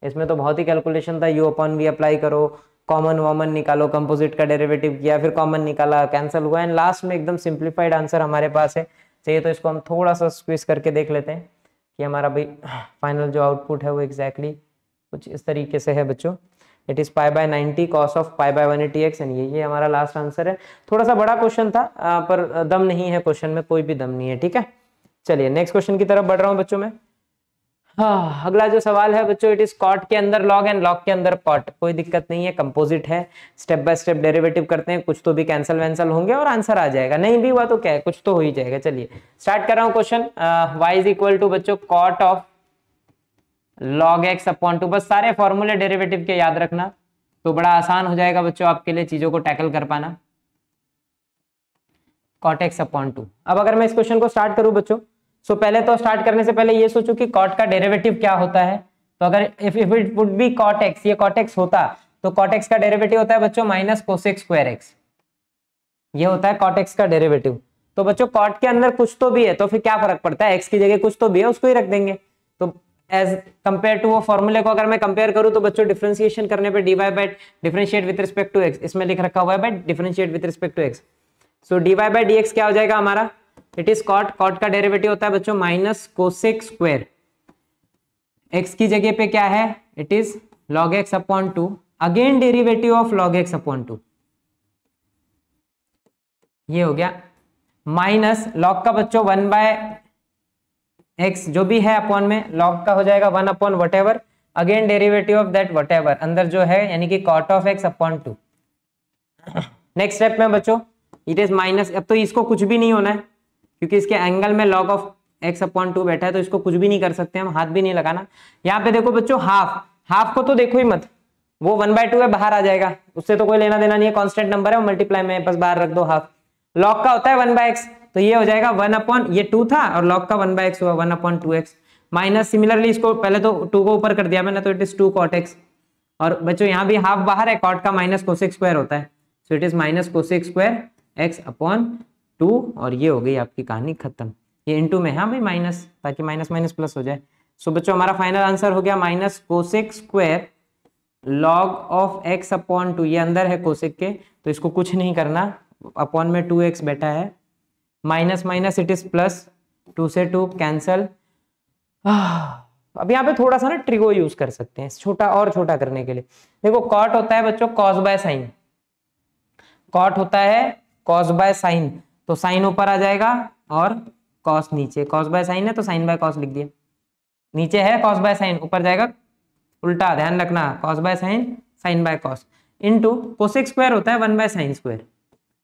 इसमें तो बहुत ही कैलकुलेशन था यू अपॉन वी अप्लाई करो कॉमन वॉमन निकालो कंपोजिट का डेरिवेटिव किया फिर कॉमन निकाला कैंसिल हुआ एंड लास्ट में एकदम सिंप्लीफाइड आंसर हमारे पास है चाहिए तो इसको हम थोड़ा सा स्क्विज करके देख लेते हैं कि हमारा भाई फाइनल जो आउटपुट है वो एग्जैक्टली exactly कुछ इस तरीके से है बच्चों it is pi by ninety cos of pi by eighty x and ये हमारा लास्ट आंसर है थोड़ा सा बड़ा क्वेश्चन था पर दम नहीं है क्वेश्चन में कोई भी दम नहीं है ठीक है चलिए नेक्स्ट क्वेश्चन की तरफ बढ़ रहा हूँ बच्चों में हाँ अगला जो सवाल है बच्चों इट इज कॉट के अंदर लॉग एंड लॉग के अंदर कॉट कोई दिक्कत नहीं है कंपोजिट है स्टेप बाय स्टेप डेरिवेटिव करते हैं कुछ तो भी कैंसल वैंसल होंगे और आंसर आ जाएगा नहीं भी हुआ तो क्या है कुछ तो हो ही जाएगा चलिए स्टार्ट कर रहा हूँ question y is equal to बच्चों cot of log x upon two बस सारे फॉर्मूले डेरेवेटिव के याद रखना तो बड़ा आसान हो जाएगा बच्चों आपके लिए चीजों को टैकल कर पाना कॉट एक्स अपॉन टू अब अगर मैं इस क्वेश्चन को स्टार्ट करूँ बच्चों सो so, पहले तो स्टार्ट करने से पहले ये सोचो कि कॉट का डेरिवेटिव क्या होता है तो अगर if if it would be cot x ये कॉट एक्स होता तो कॉट एक्स का डेरिवेटिव होता है बच्चों माइनस कोसेक स्क्वायर एक्स ये होता है कॉट एक्स का डेरिवेटिव तो बच्चों कॉट के अंदर कुछ तो भी है तो फिर क्या फर्क पड़ता है एक्स की जगह कुछ तो भी है उसको ही रख देंगे तो एज कंपेयर टू वो फॉर्मूले को अगर मैं कंपेयर करूं तो बच्चों डिफ्रेंसिएशन करने पर d y by differentiate with respect to x इसमें लिख रखा हुआ है but differentiate with respect to x so d y by d x क्या हो जाएगा हमारा इट इज कॉट कॉट का डेरिवेटिव होता है बच्चों माइनस कोसेक स्क्वेर एक्स की जगह पे क्या है it is log x upon two again derivative of log x upon two ये हो गया माइनस लॉग का बच्चों वन बाय एक्स जो भी है अपॉन में लॉग का हो जाएगा one upon whatever again derivative of that whatever अंदर जो है यानी कि cot of x upon two next step में बच्चों इट इज माइनस अब तो इसको कुछ भी नहीं होना है क्योंकि इसके एंगल में log of x upon two बैठा है तो इसको कुछ भी नहीं कर सकते हम हाथ भी नहीं लगाना यहाँ पे देखो बच्चों हाफ हाफ को तो देखो ही मत वो वन बाय टू है बाहर आ जाएगा उससे तो कोई लेना देना नहीं है कॉन्स्टेंट नंबर है मल्टीप्लाई में बस बाहर रख दो हाफ लॉग का होता है वन बाय तो ये हो जाएगा वन अपॉन ये टू था और लॉग का वन बाय हुआ one upon two x minus similarly इसको पहले तो टू को ऊपर कर दिया मैंने तो it is two cot x और बच्चों यहाँ भी हाफ बाहर है कॉट का माइनस कोशिक स्क्वायर होता है so it is minus cosec square x upon two और ये हो गई आपकी कहानी खत्म ये इंटू में हाँ भाई माइनस ताकि माइनस माइनस प्लस हो जाए सो बच्चों हमारा फाइनल आंसर हो गया minus cosec square log of x upon two ये अंदर है कोसेक के तो इसको कुछ नहीं करना अपॉन में टू एक्स बैठा है minus minus it is plus two से टू कैंसल अब यहाँ पे थोड़ा सा ना ट्रिगो यूज कर सकते हैं छोटा और छोटा करने के लिए देखो कॉट होता है बच्चों कॉस बाय साइन कॉट होता है कॉस बाय साइन तो साइन ऊपर आ जाएगा और कॉस नीचे कॉस बाय साइन है तो साइन बाय कॉस लिख दिया नीचे है कॉस बाय साइन ऊपर जाएगा उल्टा ध्यान रखना cos by sine sine by cos into cosec square होता है वन बाय साइन स्क्वायर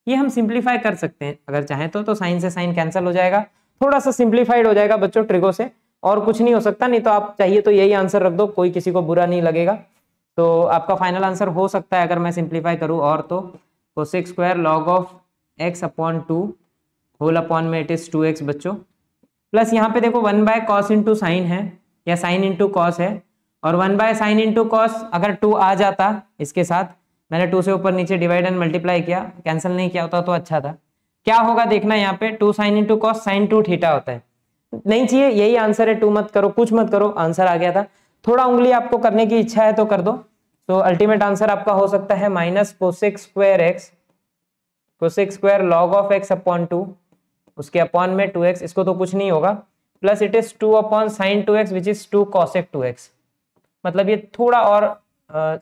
ये हम सिंप्लीफाई कर सकते हैं अगर चाहें तो तो साइन से साइन कैंसिल हो जाएगा थोड़ा सा सिंप्लीफाइड हो जाएगा बच्चों ट्रिगो से और कुछ नहीं हो सकता नहीं तो आप चाहिए तो यही आंसर रख दो कोई किसी को बुरा नहीं लगेगा तो आपका फाइनल आंसर हो सकता है अगर मैं सिंप्लीफाई करूँ और तो cosec square log of x upon two whole upon में इट इज़ टू एक्स बच्चो प्लस यहाँ पे देखो one by cos into sine है या साइन इंटू कॉस है और one by sine into cos अगर टू आ जाता इसके साथ मैंने टू से ऊपर नीचे डिवाइड एंड मल्टीप्लाई किया कैंसिल नहीं किया होता तो अच्छा था क्या होगा देखना यहाँ पे two sine into cos sine two theta होता है नहीं चाहिए यही आंसर है टू मत करो कुछ मत करो आंसर आ गया था थोड़ा उंगली आपको करने की इच्छा है तो कर दो तो अल्टीमेट आंसर आपका हो सकता है माइनस कोसेक स्क्वायर एक्स तो six square log of x upon two उसके अपॉन में टू एक्स इसको तो कुछ नहीं होगा plus it is two upon sine two x which is two cosec two x मतलब ये थोड़ा और आ,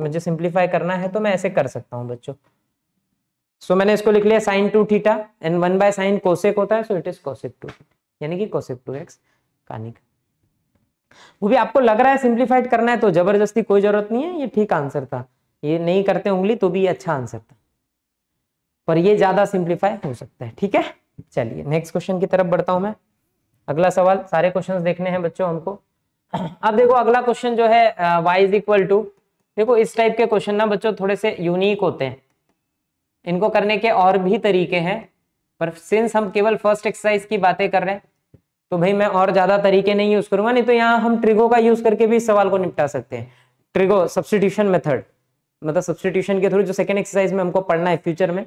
मुझे सिंप्लीफाई करना है तो मैं ऐसे कर सकता हूँ बच्चों सो so, मैंने इसको लिख लिया sine two theta and one by sine cosec होता है so it is cosec two यानी कि कोसेक टू एक्स कानिक वो भी आपको लग रहा है सिंप्लीफाइड करना है तो जबरदस्ती कोई जरूरत नहीं है ये ठीक आंसर था ये नहीं करते उंगली तो भी ये अच्छा आंसर था पर ये ज्यादा सिंप्लीफाई हो सकता है ठीक है चलिए नेक्स्ट क्वेश्चन की तरफ बढ़ता हूं मैं अगला सवाल सारे क्वेश्चंस देखने हैं बच्चों हमको अब देखो अगला क्वेश्चन जो है वाई इज इक्वल टू देखो इस टाइप के क्वेश्चन ना बच्चों थोड़े से यूनिक होते हैं इनको करने के और भी तरीके हैं पर सिंस हम केवल फर्स्ट एक्सरसाइज की बातें कर रहे हैं तो भाई मैं और ज्यादा तरीके नहीं यूज करूंगा नहीं तो यहाँ हम ट्रिगो का यूज करके भी इस सवाल को निपटा सकते हैं ट्रिगो सब्सटीट्यूशन मेथड मतलब सब्सटीट्यूशन के थ्रू जो सेकंड एक्सरसाइज में हमको पढ़ना है फ्यूचर में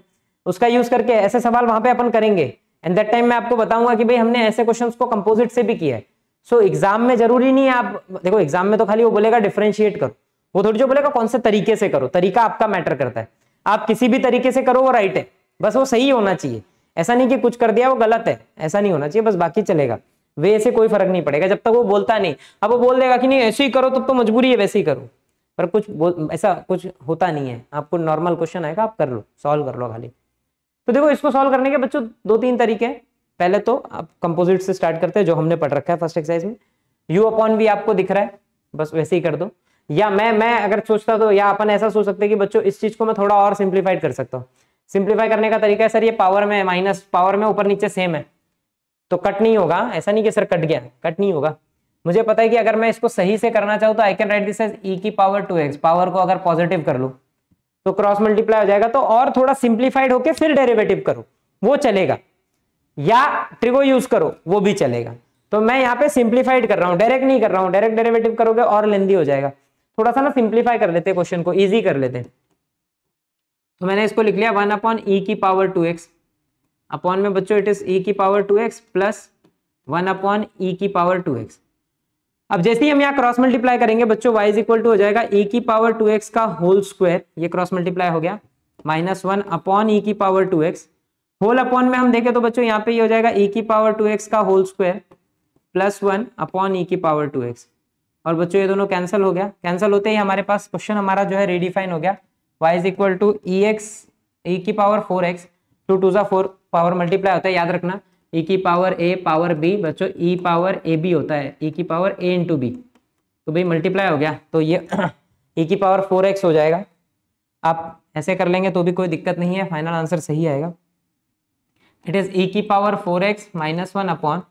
उसका यूज करके ऐसे सवाल वहां पे अपन करेंगे एंड दैट टाइम मैं आपको बताऊंगा कि भाई हमने ऐसे क्वेश्चंस को कंपोजिट से भी किया है सो so, एग्जाम में जरूरी नहीं है आप देखो एग्जाम में तो खाली वो बोलेगा डिफ्रेंशिएट करो वो थोड़ी जो बोलेगा कौन से तरीके से करो तरीका आपका मैटर करता है आप किसी भी तरीके से करो वो राइट है बस वो सही होना चाहिए ऐसा नहीं कि कुछ कर दिया वो गलत है ऐसा नहीं होना चाहिए बस बाकी चलेगा वे ऐसे कोई फर्क नहीं पड़ेगा जब तक वो बोलता नहीं अब वो बोल देगा कि नहीं ऐसे ही करो तब तो, तो मजबूरी है वैसे ही करो पर कुछ ऐसा कुछ होता नहीं है आपको नॉर्मल क्वेश्चन आएगा आप कर लो सॉल्व कर लो खाली तो देखो इसको सॉल्व करने के बच्चों दो तीन तरीके हैं पहले तो आप कंपोजिट से स्टार्ट करते हैं जो हमने पढ़ रखा है फर्स्ट एक्सरसाइज में यू अपॉन भी आपको दिख रहा है बस वैसे ही कर दो या मैं मैं अगर सोचता तो या अपन ऐसा सोच सकते कि बच्चों इस चीज को मैं थोड़ा और सिंप्लीफाइड कर सकता हूँ सिंप्लीफाई करने का तरीका है सर ये पावर में माइनस पावर में ऊपर नीचे सेम है तो कट नहीं होगा ऐसा नहीं कि सर कट गया कट नहीं होगा मुझे पता है कि अगर मैं इसको सही से करना चाहूँ तो I can write this as e की पावर टू एक्स पावर को अगर पॉजिटिव कर लूँ तो क्रॉस मल्टीप्लाई हो जाएगा तो और थोड़ा सिंप्लीफाइड होकर फिर डेरेवेटिव करो वो चलेगा या ट्रिगो यूज करो वो भी चलेगा तो मैं यहाँ पे सिंप्लीफाइड कर रहा हूँ डायरेक्ट नहीं कर रहा हूँ डायरेक्ट डेरेवेटिव करोगे और लेंदी हो जाएगा थोड़ा सा ना सिंप्लीफाई कर लेते क्वेश्चन को ईजी कर लेते तो मैंने इसको लिख लिया वन अपॉन ई की पावर टू एक्स अपॉन में बच्चों इट इज ई की power two x plus one upon e की पावर टू एक्स अब जैसे ही हम यहाँ क्रॉस मल्टीप्लाई करेंगे बच्चों y इज इक्वल टू हो जाएगा e की पावर 2x का होल स्क्वायर ये क्रॉस मल्टीप्लाई हो गया माइनस वन अपॉन ई की पावर 2x होल अपॉन में हम देखें तो बच्चों यहाँ पे ये हो जाएगा e की पावर 2x का whole square plus one upon e की पावर 2x और बच्चों ये दोनों कैंसिल हो गया कैंसिल होते ही हमारे पास क्वेश्चन हमारा जो है रेडिफाइन हो गया y is equal to e x e की power four x two two सा फोर पावर मल्टीप्लाई होता है याद रखना ई e की पावर ए पावर बी बच्चों ई पावर ए बी होता है ई e की पावर ए इंटू बी तो भाई मल्टीप्लाई हो गया तो ये ई [CLEARS THROAT] e की पावर फोर एक्स हो जाएगा आप ऐसे कर लेंगे तो भी कोई दिक्कत नहीं है फाइनल आंसर सही आएगा इट इज़ ई की power four x minus one upon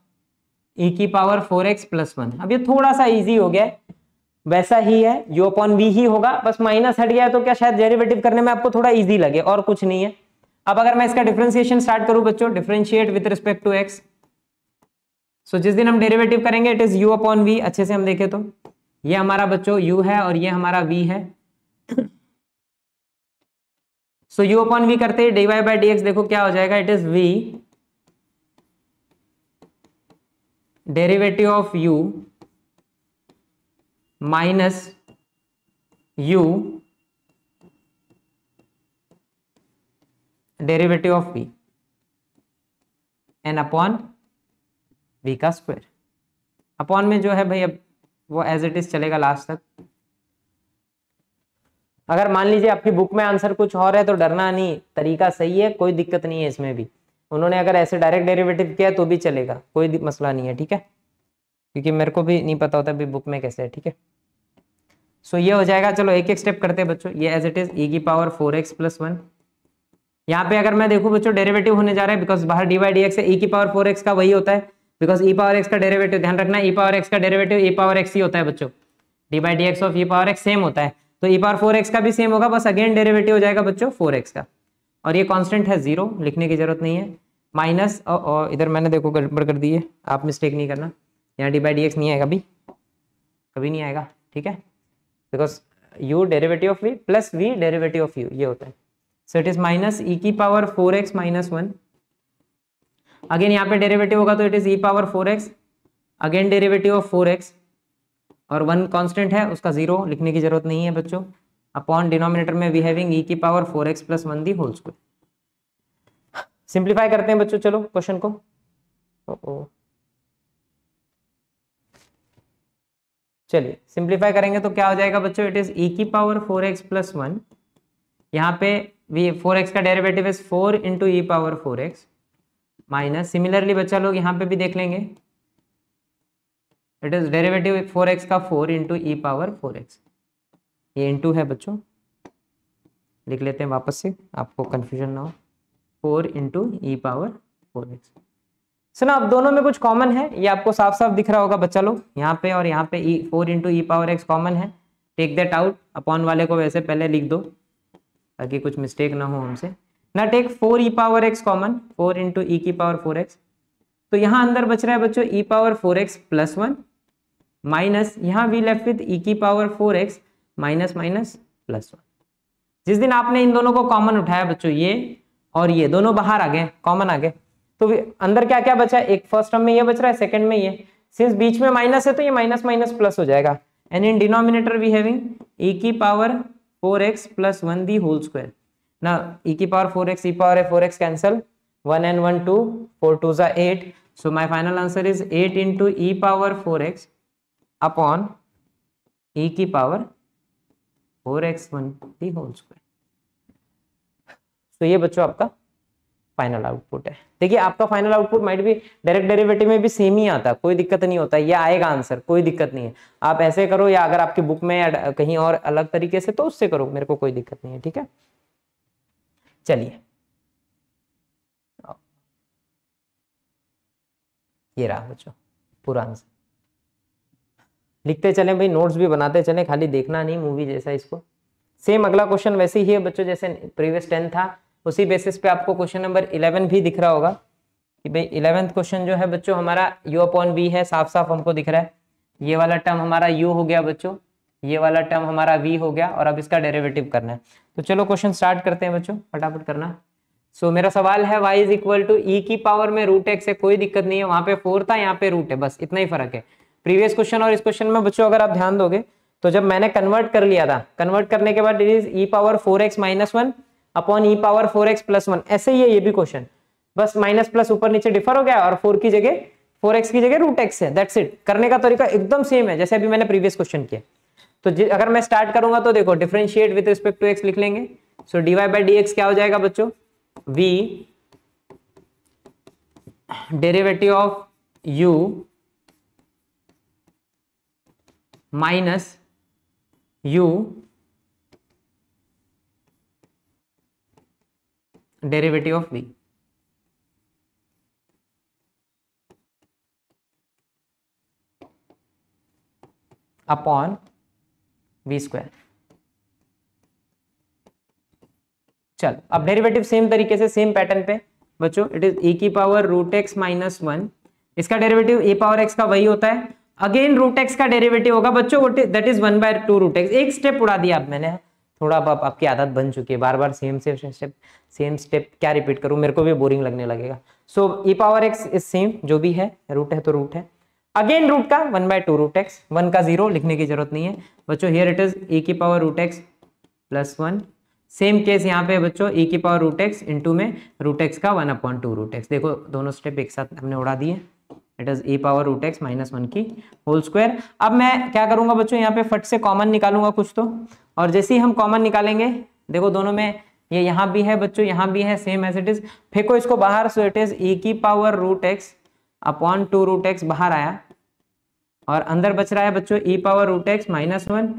e की power four x plus one अब ये थोड़ा सा ईजी हो गया वैसा ही है यू अपॉन वी ही होगा बस माइनस हट गया तो क्या शायद डेरिवेटिव करने में आपको थोड़ा ईजी लगे और कुछ नहीं है अब अगर मैं इसका डिफ्रेंसिएशन स्टार्ट करूं बच्चों differentiate with respect to x so जिस दिन हम डेरिवेटिव करेंगे it is u upon v अच्छे से हम देखें तो ये हमारा बच्चों यू है और ये हमारा वी है सो यू अपॉन वी करते हैं d y by d x देखो क्या हो जाएगा it is v derivative of u minus u derivative of v n upon v का स्क्वायर अपॉन में जो है भाई अब वो एज इट इज चलेगा लास्ट तक अगर मान लीजिए आपकी बुक में आंसर कुछ और है तो डरना नहीं तरीका सही है कोई दिक्कत नहीं है इसमें भी उन्होंने अगर ऐसे डायरेक्ट डेरिवेटिव किया तो भी चलेगा कोई मसला नहीं है ठीक है क्योंकि मेरे को भी नहीं पता होता अभी बुक में कैसे है ठीक है सो so, ये हो जाएगा चलो एक एक स्टेप करते हैं बच्चों ये एज इट इज ई की power four x plus one यहाँ पे अगर मैं देखूँ बच्चों डेरेवेटिव होने जा रहा है बिकॉज बाहर डीवाई डी एक्स ई की पावर फोर एक्स का वही होता है बिकॉज ई पावर एक्स का डेरेवेटिव ध्यान रखना ई पावर एक्स का डेरेवेटिव ई पावर एक्स ही होता है बच्चों d by d x of e power x same होता है तो ई पावर फोर एक्स का भी सेम होगा बस अगेन डेरेवेटिव हो जाएगा बच्चों फोर एक्स का और ये कॉन्स्टेंट है जीरो लिखने की जरूरत नहीं है माइनस और इधर मैंने देखो गड़बड़ कर दी है आप मिस्टेक नहीं करना यहाँ डी बाई डी एक्स नहीं आएगा अभी कभी नहीं आएगा ठीक है because u derivative of v plus v derivative of u ये होता है so it is minus e की power four x minus one again यहाँ पे डेरिवेटिव होगा तो it is e power four x again derivative of four x और one constant है उसका जीरो लिखने की जरूरत नहीं है बच्चों अपॉन डिनोमिनेटर में वी हैविंग ई की power four x plus one the whole square simplify करते हैं बच्चों चलो क्वेश्चन को चलिए सिंप्लीफाई करेंगे तो क्या हो जाएगा बच्चों इट इज ई की power four x plus one यहाँ पे वी फोर एक्स का derivative is four into e power four x minus similarly बच्चा लोग यहाँ पे भी देख लेंगे it is derivative four x का four into e power four x ये इंटू है बच्चों लिख लेते हैं वापस से आपको कन्फ्यूजन ना हो four into e power four x सुना आप दोनों में कुछ कॉमन है ये आपको साफ साफ दिख रहा होगा बच्चा लोग यहाँ पे और यहाँ पे four into e power x common है टेक दैट आउट अपॉन वाले को वैसे पहले लिख दो ताकि कुछ मिस्टेक ना हो हमसे ना take four e power x common four into e की पावर फोर एक्स तो यहाँ अंदर बच रहा है बच्चों e power four x plus one minus यहाँ वी लेफ्ट विथ ई की power four x minus minus plus one जिस दिन आपने इन दोनों को कॉमन उठाया बच्चों ये और ये दोनों बाहर आ गए कॉमन आ गए तो अंदर क्या क्या बचा एक फर्स्ट टर्म में ये बच रहा है सेकंड में ये सिंस बीच में माइनस है तो ये माइनस माइनस प्लस हो जाएगा and in denominator we having e की power four x plus one the whole square ना ई e की power four x e power है four x cancel one and one two four two जा eight so my final answer is eight in two e power four x upon e की power four x one the whole square so ये बच्चों आपका final output है देखिए आपका final output might भी direct derivative में भी सेम ही आता कोई दिक्कत नहीं होता ये आएगा आंसर कोई दिक्कत नहीं है आप ऐसे करो या अगर आपकी बुक में या कहीं और अलग तरीके से तो उससे करो मेरे को कोई दिक्कत नहीं है ठीक है चलिए ये रहा बच्चों पूरा आंसर लिखते चले भाई नोट्स भी बनाते चले खाली देखना नहीं मूवी जैसा इसको सेम अगला क्वेश्चन वैसे ही है बच्चों जैसे प्रीवियस टेन था उसी बेसिस पे आपको क्वेश्चन नंबर इलेवन भी दिख रहा होगा कि भाई इलेवेंथ क्वेश्चन जो है बच्चों हमारा यू अपॉन वी है साफ साफ हमको दिख रहा है ये वाला टर्म हमारा यू हो गया बच्चों ये वाला टर्म हमारा वी हो गया और अब इसका डेरेवेटिव करना है तो चलो क्वेश्चन स्टार्ट करते हैं बच्चों फटाफट करना सो so, मेरा सवाल है y is equal to e की पावर में रूट एक्स है कोई दिक्कत नहीं है वहां पे फोर था यहाँ पे रूट है बस इतना ही फर्क है प्रीवियस क्वेश्चन और इस क्वेश्चन में बच्चों अगर आप ध्यान दोगे तो जब मैंने कन्वर्ट कर लिया था कन्वर्ट करने के बाद it is e power four x minus one upon e power four x plus one ऐसे ही है ये भी क्वेश्चन बस माइनस प्लस ऊपर नीचे डिफर हो गया और फोर की जगह फोर एक्स की जगह रूट एक्स है दैट्स इट करने का तरीका एकदम सेम है जैसे अभी मैंने प्रीवियस क्वेश्चन किया तो अगर मैं स्टार्ट करूंगा तो देखो differentiate with respect to x लिख लेंगे so d y by d x क्या हो जाएगा बच्चों v derivative of u minus u derivative of v upon v square चल अब डेरिवेटिव सेम तरीके से सेम पैटर्न पे बच्चों इट इज ए की power root x minus one इसका डेरिवेटिव ए पावर एक्स का वही होता है अगेन रूट एक्स का डेरिवेटिव होगा बच्चों that is one by two root x एक स्टेप उड़ा दिया अब मैंने थोड़ा अब आप, आपकी आदत बन चुकी है बार बार same same step same step क्या रिपीट करूं मेरे को भी बोरिंग लगने लगेगा so e power x is same जो भी है रूट है तो रूट है अगेन रूट का one by two root x one का जीरो लिखने की जरूरत नहीं है बच्चों हियर इट इज ए की power root x plus one same case यहाँ पे बच्चों ए e की पावर रूट एक्स इंटू में रूट एक्स का one upon two root x देखो दोनों स्टेप एक साथ हमने उड़ा दिए it is a power root x minus one की होल स्क्वायर अब मैं क्या करूंगा बच्चों यहाँ पे फट से कॉमन निकालूंगा कुछ तो और जैसे ही हम कॉमन निकालेंगे देखो दोनों में ये यह यहाँ भी है बच्चों यहाँ भी है सेम एज इट इज फेंको इसको बाहर सो इट इज ए की power root x upon two root x बाहर आया और अंदर बच रहा है बच्चों e power root x minus one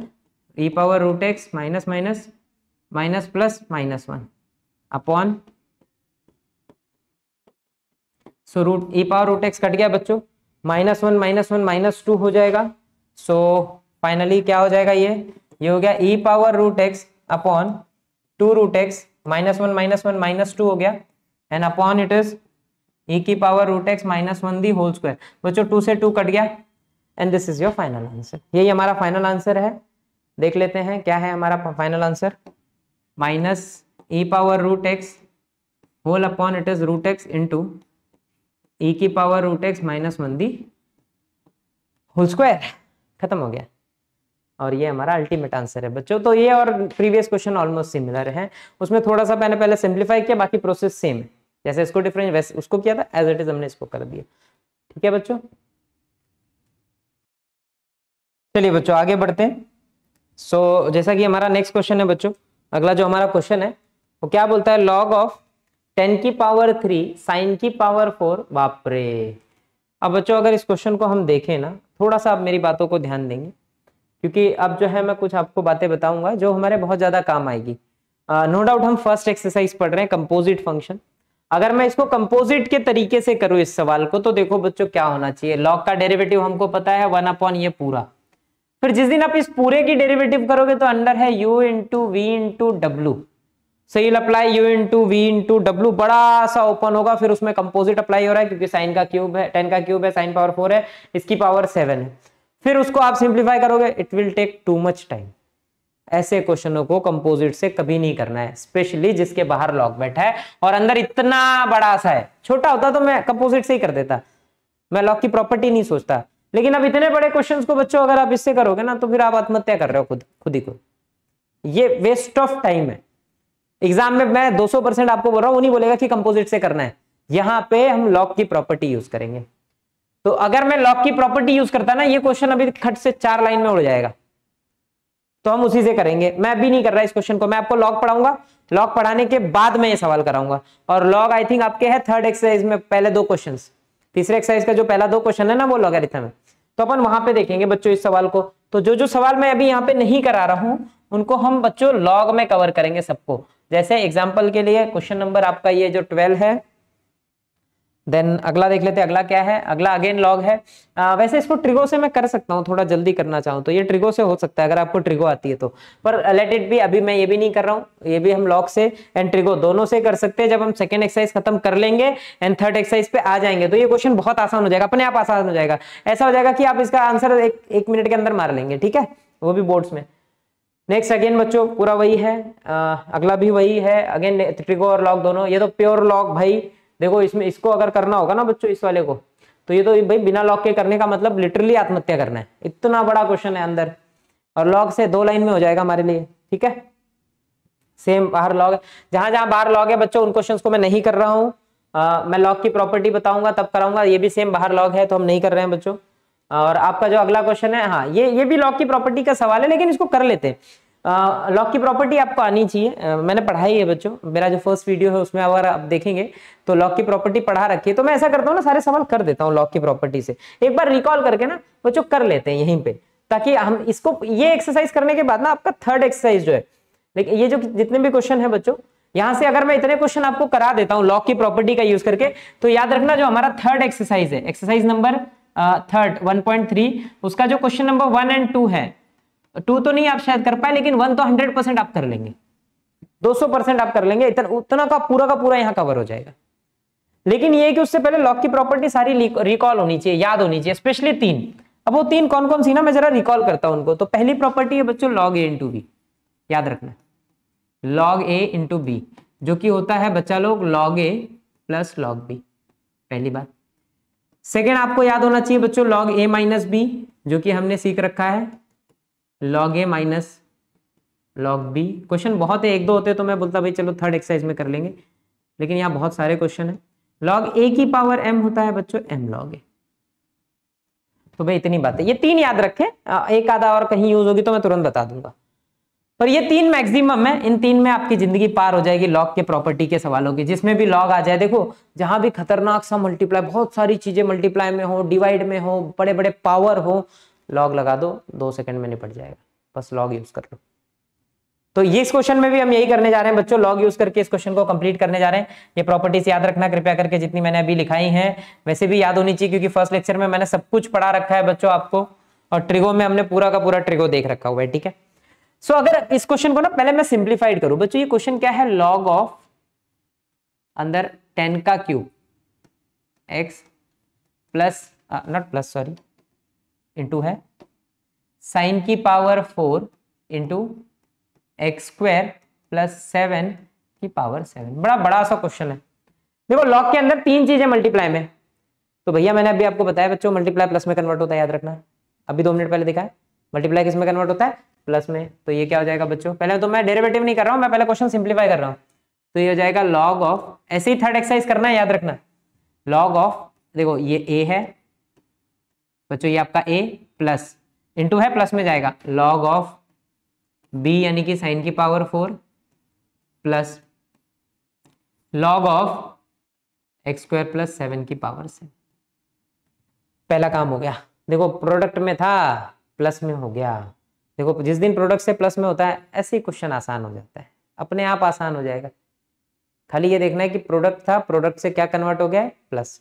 e power root x minus minus minus plus minus one upon so root e power root x cut गया बच्चों minus one minus one minus two हो जाएगा सो so, फाइनली क्या हो जाएगा ये ये हो गया e power root x upon two root x minus one minus one minus two हो गया and upon it is e की power root x minus one the whole square बच्चों टू से टू कट गया and this is your final answer यही हमारा final answer है देख लेते हैं क्या है हमारा final answer minus e power root x whole upon it is root x into a e की power root x minus one the whole square खत्म हो गया और ये हमारा अल्टीमेट आंसर है बच्चों तो ये और प्रीवियस क्वेश्चन ऑलमोस्ट सिमिलर है उसमें थोड़ा सा मैंने पहले सिंप्लीफाई किया बाकी प्रोसेस सेम है जैसे इसको डिफरेंस वैसे उसको किया था एज इट इज हमने इसको कर दिया ठीक है बच्चों चलिए बच्चों आगे बढ़ते हैं सो so, जैसा कि हमारा नेक्स्ट क्वेश्चन है बच्चों अगला जो हमारा क्वेश्चन है वो क्या बोलता है लॉग ऑफ टेन की पावर थ्री साइन की पावर फोर बापरे अब बच्चों अगर इस क्वेश्चन को हम देखें ना थोड़ा सा आप मेरी बातों को ध्यान देंगे क्योंकि अब जो है मैं कुछ आपको बातें बताऊंगा जो हमारे बहुत ज़्यादा काम आएगी नो uh, डाउट no हम फर्स्ट एक्सरसाइज पढ़ रहे हैं कंपोजिट फंक्शन अगर मैं इसको कंपोजिट के तरीके से करूं इस सवाल को तो देखो बच्चों क्या होना चाहिए लॉग का डेरिवेटिव हमको पता है वन अपॉन ये पूरा फिर जिस दिन आप इस पूरे की डेरिवेटिव करोगे तो अंडर है यू इंटू वी इंटू डब्ल्यू सेल apply u into v into डब्ल्यू बड़ा सा ओपन होगा फिर उसमें कंपोजिट अप्लाई हो रहा है क्योंकि साइन का क्यूब है टेन का क्यूब है साइन पावर फोर है इसकी पावर सेवन है फिर उसको आप सिंप्लीफाई करोगे it will take too much time ऐसे क्वेश्चनों को कंपोजिट से कभी नहीं करना है स्पेशली जिसके बाहर लॉक बैठा है और अंदर इतना बड़ा सा है छोटा होता तो मैं कंपोजिट से ही कर देता मैं लॉक की प्रॉपर्टी नहीं सोचता लेकिन अब इतने बड़े क्वेश्चंस को बच्चों अगर आप इससे करोगे ना तो फिर आप आत्महत्या कर रहे हो खुद खुद ही को ये वेस्ट ऑफ टाइम है एग्जाम में मैं 200 परसेंट आपको बोल रहा हूं वो नहीं बोलेगा कि कंपोजिट से करना है यहां पे हम लॉक की प्रॉपर्टी यूज करेंगे तो अगर मैं लॉक की प्रॉपर्टी यूज करता ना ये क्वेश्चन अभी खट से चार लाइन में उड़ जाएगा तो हम उसी से करेंगे मैं अभी नहीं कर रहा इस क्वेश्चन को मैं आपको लॉग पढ़ाऊंगा लॉग पढ़ाने के बाद मैं ये सवाल कराऊंगा और लॉग आई थिंक आपके है थर्ड एक्सरसाइज में पहले दो क्वेश्चन तीसरे एक्सरसाइज का जो पहला दो क्वेश्चन है ना वो लॉगरिथम है तो अपन वहां पे देखेंगे बच्चों इस सवाल को तो जो जो सवाल मैं अभी यहाँ पे नहीं करा रहा हूं उनको हम बच्चों लॉग में कवर करेंगे सबको जैसे एग्जाम्पल के लिए क्वेश्चन नंबर आपका ये जो ट्वेल्व है देन अगला देख लेते हैं अगला क्या है अगला अगेन लॉग है आ, वैसे इसको ट्रिगो से मैं कर सकता हूँ थोड़ा जल्दी करना चाहूँ तो ये ट्रिगो से हो सकता है अगर आपको ट्रिगो आती है तो पर लेट इट भी अभी मैं ये भी नहीं कर रहा हूँ ये भी हम लॉग से एंड ट्रिगो दोनों से कर सकते हैं जब हम सेकेंड एक्सरसाइज खत्म कर लेंगे एंड थर्ड एक्सरसाइज पे आ जाएंगे तो ये क्वेश्चन बहुत आसान हो जाएगा अपने आप आसान हो जाएगा ऐसा हो जाएगा कि आप इसका आंसर एक, एक मिनट के अंदर मार लेंगे ठीक है वो भी बोर्ड्स में नेक्स्ट अगेन बच्चों पूरा वही है आ, अगला भी वही है अगेन त्रिको और लॉक दोनों ये तो प्योर लॉक भाई देखो इसमें इसको अगर करना होगा ना बच्चों इस वाले को तो ये तो भाई बिना लॉक के करने का मतलब लिटरली आत्महत्या करना है इतना बड़ा क्वेश्चन है अंदर और लॉक से दो लाइन में हो जाएगा हमारे लिए ठीक है सेम बाहर लॉग है जहां जहां बाहर लॉग है बच्चों उन क्वेश्चन को मैं नहीं कर रहा हूँ मैं लॉक की प्रॉपर्टी बताऊंगा तब कराऊंगा ये भी सेम बाहर लॉग है तो हम नहीं कर रहे हैं बच्चों और आपका जो अगला क्वेश्चन है हाँ ये ये भी लॉक की प्रॉपर्टी का सवाल है लेकिन इसको कर लेते हैं लॉक की प्रॉपर्टी आपको आनी चाहिए मैंने पढ़ाई है बच्चों मेरा जो फर्स्ट वीडियो है उसमें अगर आप देखेंगे तो लॉक की प्रॉपर्टी पढ़ा रखी है तो मैं ऐसा करता हूँ ना सारे सवाल कर देता हूँ लॉक की प्रॉपर्टी से एक बार रिकॉल करके ना बच्चों कर लेते हैं यहीं पे ताकि हम इसको ये एक्सरसाइज करने के बाद ना आपका थर्ड एक्सरसाइज जो है लेकिन ये जो जितने भी क्वेश्चन है बच्चों यहां से अगर मैं इतने क्वेश्चन आपको करा देता हूँ लॉक की प्रॉपर्टी का यूज करके तो याद रखना जो हमारा थर्ड एक्सरसाइज है exercise number third one point three उसका जो question number one and two है टू तो नहीं आप शायद कर पाए लेकिन वन तो हंड्रेड परसेंट आप कर लेंगे दो सौ परसेंट आप कर लेंगे इतना उतना का पूरा का पूरा यहाँ कवर हो जाएगा लेकिन ये कि उससे पहले लॉक की प्रॉपर्टी सारी रिकॉल होनी चाहिए याद होनी चाहिए स्पेशली तीन अब वो तीन कौन कौन सी ना मैं जरा रिकॉल करता हूं उनको तो पहली प्रॉपर्टी है बच्चों लॉग ए इंटू बी याद रखना लॉग ए इंटू बी जो कि होता है बच्चा लोग log a plus log b पहली बात सेकेंड आपको याद होना चाहिए बच्चों लॉग ए माइनस बी जो कि हमने सीख रखा है log a minus log b question बहुत है एक दो होते तो मैं बोलता भाई चलो थर्ड एक्सरसाइज में कर लेंगे लेकिन यहाँ बहुत सारे क्वेश्चन है लॉग ए की पावर एम होता है बच्चों एम लॉग ए तो भाई इतनी बात है ये तीन याद रखें एक आधा और कहीं यूज होगी तो मैं तुरंत बता दूंगा पर ये तीन मैक्सिमम है इन तीन में आपकी जिंदगी पार हो जाएगी लॉग के प्रॉपर्टी के सवालों की जिसमें भी लॉग आ जाए देखो जहां भी खतरनाक सा मल्टीप्लाई बहुत सारी चीजें मल्टीप्लाई में हो डिवाइड में हो बड़े बड़े पावर हो लॉग लगा दो दो सेकंड में निपट जाएगा बस लॉग यूज कर लो तो ये इस क्वेश्चन में भी हम यही करने जा रहे हैं बच्चों लॉग यूज करके इस क्वेश्चन को कंप्लीट करने जा रहे हैं ये प्रॉपर्टीज याद रखना कृपया करके जितनी मैंने अभी लिखाई हैं वैसे भी याद होनी चाहिए क्योंकि फर्स्ट लेक्चर में मैंने सब कुछ पढ़ा रखा है बच्चों आपको और ट्रिगो में हमने पूरा का पूरा ट्रिगो देख रखा हुआ है ठीक है सो so, अगर इस क्वेश्चन को ना पहले मैं सिंप्लीफाइड करूं बच्चों ये क्वेश्चन क्या है लॉग ऑफ अंदर टेन का cube x plus not plus sorry into है साइन की power four into x square plus seven की पावर सेवन बड़ा बड़ा सा क्वेश्चन है देखो लॉग के अंदर तीन चीजें मल्टीप्लाई में तो भैया मैंने अभी आपको बताया बच्चों मल्टीप्लाई प्लस में कन्वर्ट होता है याद रखना अभी दो मिनट पहले दिखाया मल्टीप्लाई किस में कन्वर्ट होता है प्लस में तो ये क्या हो जाएगा बच्चों पहले तो मैं डेरिवेटिव नहीं कर रहा हूँ मैं पहले क्वेश्चन सिंप्लीफाई कर रहा हूँ तो ये हो जाएगा लॉग ऑफ ऐसे ही थर्ड एक्सरसाइज करना है याद रखना लॉग ऑफ देखो ये ए है बच्चों ये आपका ए प्लस इंटू है प्लस में जाएगा लॉग ऑफ बी यानी कि साइन की power four plus log of x square plus seven की पावर से पहला काम हो गया देखो प्रोडक्ट में था प्लस में हो गया देखो जिस दिन प्रोडक्ट से प्लस में होता है ऐसे ही क्वेश्चन आसान हो जाता है अपने आप आसान हो जाएगा खाली ये देखना है कि प्रोडक्ट था प्रोडक्ट से क्या कन्वर्ट हो गया है प्लस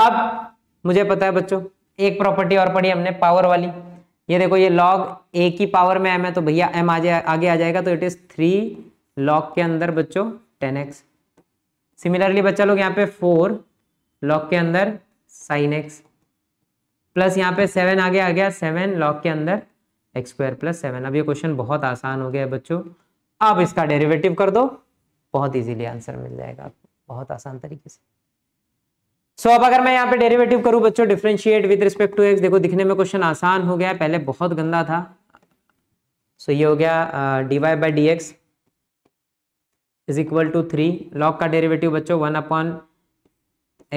अब मुझे पता है बच्चों एक प्रॉपर्टी और पढ़ी हमने पावर वाली ये देखो ये लॉग ए की पावर में एम है तो भैया एम आ जाए आगे आ जाएगा तो इट इज थ्री लॉग के अंदर बच्चों टेन एक्स सिमिलरली बच्चा लोग यहाँ पे फोर लॉग के अंदर साइन एक्स प्लस यहाँ पे सेवन आगे आ गया सेवन लॉग के अंदर एक्स स्क्वायर प्लस सेवन अब ये क्वेश्चन बहुत आसान हो गया बच्चों आप इसका डेरिवेटिव कर दो बहुत इजीली आंसर मिल जाएगा आपको बहुत आसान तरीके से सो so, अब अगर मैं यहाँ पे डेरिवेटिव करूँ बच्चों differentiate with respect to x देखो दिखने में क्वेश्चन आसान हो गया पहले बहुत गंदा था सो so, ये हो गया d y by d x is equal to three log का डेरिवेटिव बच्चों वन अपॉन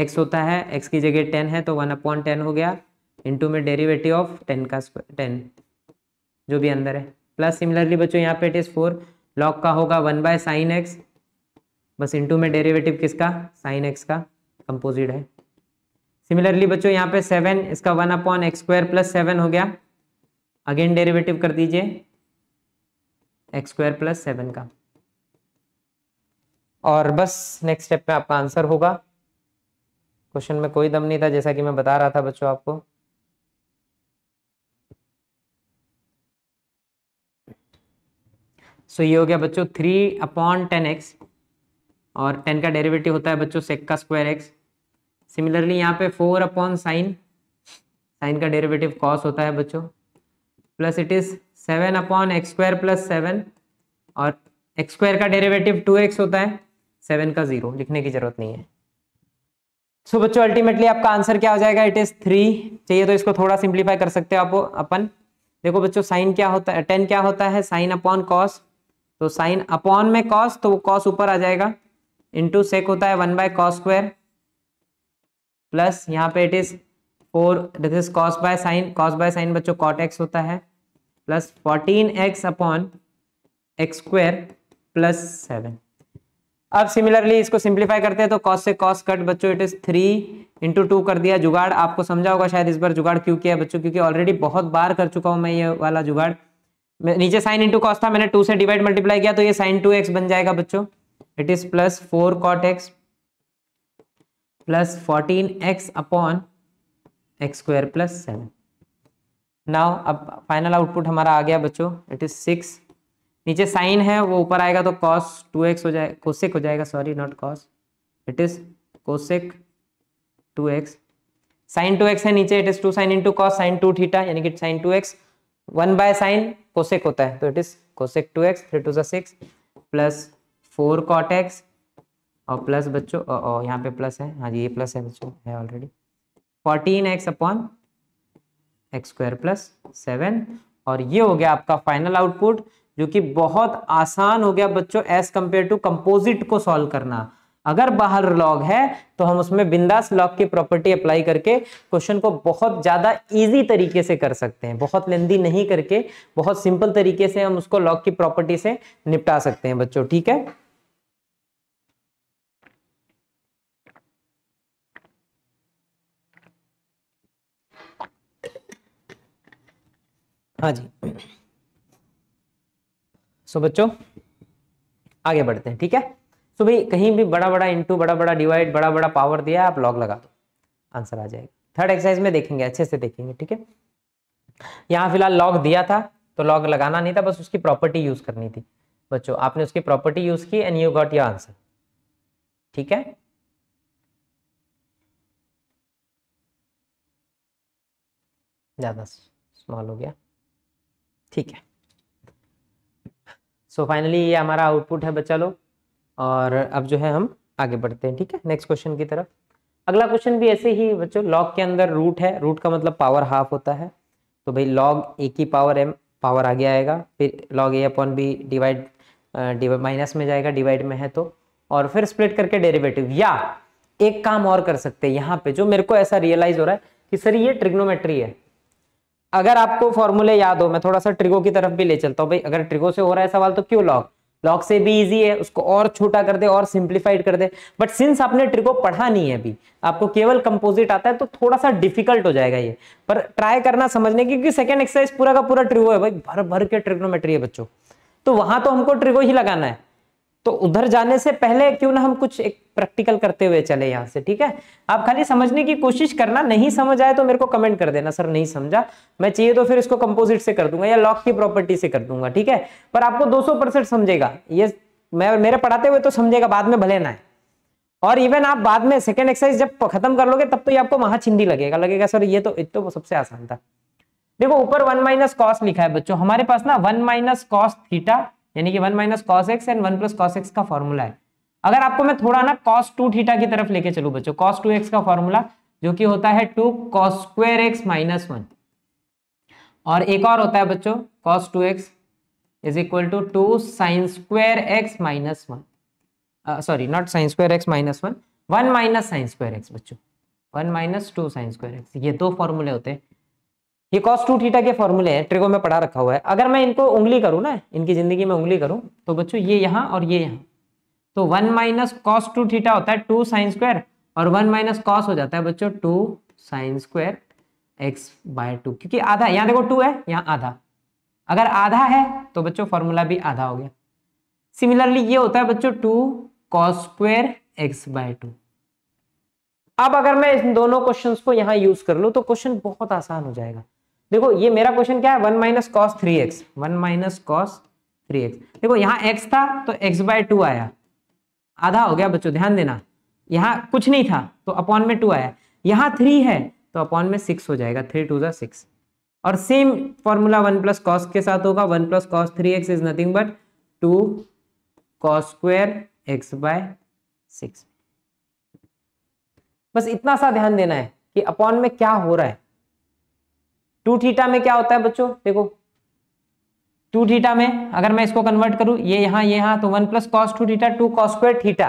एक्स होता है एक्स की जगह टेन है तो वन अपॉन टेन हो गया इंटू में डेरिवेटिव ऑफ टेन का स्क्वायर टेन जो भी अंदर है प्लस सिमिलरली बच्चों यहाँ पे इट इज़ फोर लॉक का होगा वन बाय साइन एक्स बस इनटू में डेरिवेटिव किसका साइन एक्स का कंपोजिट है सिमिलरली बच्चों यहाँ पे सेवन इसका one upon x square plus seven हो गया अगेन डेरिवेटिव कर दीजिए एक्स स्क्वायर प्लस सेवन का और बस नेक्स्ट स्टेप में आपका आंसर होगा क्वेश्चन में कोई दम नहीं था जैसा कि मैं बता रहा था बच्चों आपको सो ये हो गया बच्चों थ्री अपॉन टेन एक्स और टेन का डेरिवेटिव होता है बच्चों सेक का स्क्वायर एक्स सिमिलरली यहाँ पे फोर अपॉन साइन साइन का डेरिवेटिव कॉस होता है बच्चों plus it is seven upon x square plus seven और एक्स स्क्वायर का डेरिवेटिव टू एक्स होता है सेवन का जीरो लिखने की जरूरत नहीं है सो so, बच्चों अल्टीमेटली आपका आंसर क्या हो जाएगा इट इज थ्री चाहिए तो इसको थोड़ा सिंप्लीफाई कर सकते हो आप अपन देखो बच्चों साइन क्या होता है टेन क्या होता है साइन अपॉन कॉस तो साइन अपॉन में कॉस तो वो कॉस ऊपर आ जाएगा इंटू सेक होता है one by cos square plus यहाँ पे it is four this is cos by sine cos by sine बच्चों कॉट एक्स होता है plus fourteen x upon x square plus seven अब सिमिलरली इसको सिंप्लीफाई करते हैं तो कॉस से कॉस कट बच्चों it is three into two कर दिया जुगाड़ आपको समझा होगा शायद इस बार जुगाड़ क्यों किया बच्चों क्योंकि ऑलरेडी बहुत बार कर चुका हूं मैं ये वाला जुगाड़ नीचे साइन इंटू कॉस था मैंने टू से डिवाइड मल्टीप्लाई किया तो ये साइन टू एक्स बन जाएगा बच्चों it is plus four cot x plus fourteen x upon x square plus seven now अब फाइनल आउटपुट हमारा आ गया बच्चों इट इज सिक्स नीचे साइन है वो ऊपर आएगा तो कॉस टू एक्स हो जाएगा कोसेक हो जाएगा sorry not cos it is cosec two x sine two x है नीचे it is two sine into cos sine two theta यानी कि sine two x one by sine cosec होता है तो it is cosec two x three two सा six plus four cot x और plus बच्चों और यहाँ पे प्लस है हाँ जी ये प्लस है बच्चों है already fourteen x upon x square plus seven और ये हो गया आपका फाइनल आउटपुट जो कि बहुत आसान हो गया बच्चों एज कंपेयर टू कंपोजिट को सॉल्व करना अगर बाहर लॉग है तो हम उसमें बिंदास लॉग की प्रॉपर्टी अप्लाई करके क्वेश्चन को बहुत ज़्यादा इजी तरीके से कर सकते हैं बहुत लेंदी नहीं करके बहुत सिंपल तरीके से हम उसको लॉग की प्रॉपर्टी से निपटा सकते हैं बच्चों ठीक है हाँ जी सो बच्चों आगे बढ़ते हैं ठीक है सो भाई कहीं भी बड़ा बड़ा इंटू बड़ा बड़ा डिवाइड बड़ा बड़ा पावर दिया आप लॉग लगा दो आंसर आ जाएगा थर्ड एक्सरसाइज में देखेंगे अच्छे से देखेंगे ठीक है यहाँ फिलहाल लॉग दिया था तो लॉग लगाना नहीं था बस उसकी प्रॉपर्टी यूज करनी थी बच्चों आपने उसकी प्रॉपर्टी यूज की and you got your answer ठीक है ज्यादा स्मॉल हो गया ठीक है सो so फाइनली ये हमारा आउटपुट है बच्चा लोग और अब जो है हम आगे बढ़ते हैं ठीक है नेक्स्ट क्वेश्चन की तरफ अगला क्वेश्चन भी ऐसे ही बच्चों लॉग के अंदर रूट है रूट का मतलब पावर हाफ होता है तो भाई लॉग ए की पावर एम पावर आगे आएगा फिर log a upon b divide minus में जाएगा डिवाइड में है तो और फिर स्प्लिट करके डेरिवेटिव या एक काम और कर सकते हैं यहाँ पे जो मेरे को ऐसा रियलाइज हो रहा है कि सर ये ट्रिग्नोमेट्री है अगर आपको फॉर्मूले याद हो मैं थोड़ा सा ट्रिगो की तरफ भी ले चलता हूँ भाई अगर ट्रिगो से हो रहा है सवाल तो क्यों लॉग लॉग से भी इजी है उसको और छोटा कर दे और सिंप्लीफाइड कर दे बट सिंस आपने ट्रिको पढ़ा नहीं है अभी आपको केवल कंपोजिट आता है तो थोड़ा सा डिफिकल्ट हो जाएगा ये पर ट्राई करना समझने की क्योंकि सेकेंड एक्सरसाइज पूरा का पूरा ट्रिको है भाई भर भर के ट्रिग्नोमेट्री है बच्चों तो वहां तो हमको ट्रिको ही लगाना है तो उधर जाने से पहले क्यों ना हम कुछ एक प्रैक्टिकल करते हुए चले यहाँ से ठीक है आप खाली समझने की कोशिश करना नहीं समझ आए तो मेरे को कमेंट कर देना सर नहीं समझा मैं चाहिए तो फिर इसको कंपोजिट से कर दूंगा या लॉक की प्रॉपर्टी से कर दूंगा ठीक है पर आपको 200 परसेंट समझेगा ये मैं मेरे पढ़ाते हुए तो समझेगा बाद में भले ना है और इवन आप बाद में सेकेंड एक्सरसाइज जब खत्म कर लोगे तब तो ये आपको महाचिंदी लगेगा लगेगा सर ये तो एक तो सबसे आसान था देखो ऊपर वन माइनस कॉस लिखा है बच्चों हमारे पास ना वन माइनस कॉस थीटा यानी कि one minus cos x and one plus cos x का फॉर्मूला है अगर आपको मैं थोड़ा ना कॉस टू थीटा की तरफ लेके चलू बच्चों कॉस टू एक्स का फॉर्मूला जो कि होता है two cos square x minus one और एक और होता है बच्चों cos two x is equal to two sine square x minus one sorry not sine square x minus one one minus sine square x बच्चों one minus two sine square x ये दो फॉर्मूले होते हैं ये कॉस टू थीटा के फॉर्मूले हैं ट्रिगो में पढ़ा रखा हुआ है अगर मैं इनको उंगली करूँ ना इनकी जिंदगी में उंगली करूँ तो बच्चों ये यहाँ और ये यहाँ तो one minus cos two theta होता है टू साइन स्क्वायर और वन माइनस कॉस हो जाता है बच्चों two sine square x by two क्योंकि आधा यहाँ देखो टू है यहाँ आधा अगर आधा है तो बच्चों फॉर्मूला भी आधा हो गया सिमिलरली ये होता है बच्चों two cos square x by two अब अगर मैं इन दोनों क्वेश्चंस को यहाँ यूज कर लूँ तो क्वेश्चन बहुत आसान हो जाएगा देखो ये मेरा क्वेश्चन क्या है one minus cos three x one minus cos three x देखो यहाँ एक्स था तो एक्स बाय टू आया आधा हो गया बच्चों ध्यान देना यहाँ कुछ नहीं था तो अपॉन में टू आया यहाँ थ्री है तो अपॉन में सिक्स हो जाएगा थ्री टू जो सिक्स और same formula one plus cos के साथ होगा one plus cos three x is nothing but two cos square x by six बस इतना सा ध्यान देना है कि अपॉन में क्या हो रहा है टू थीटा में क्या होता है बच्चों देखो टू थीटा में अगर मैं इसको कन्वर्ट करूं ये यहां ये यहां तो one plus cos two theta two cos square theta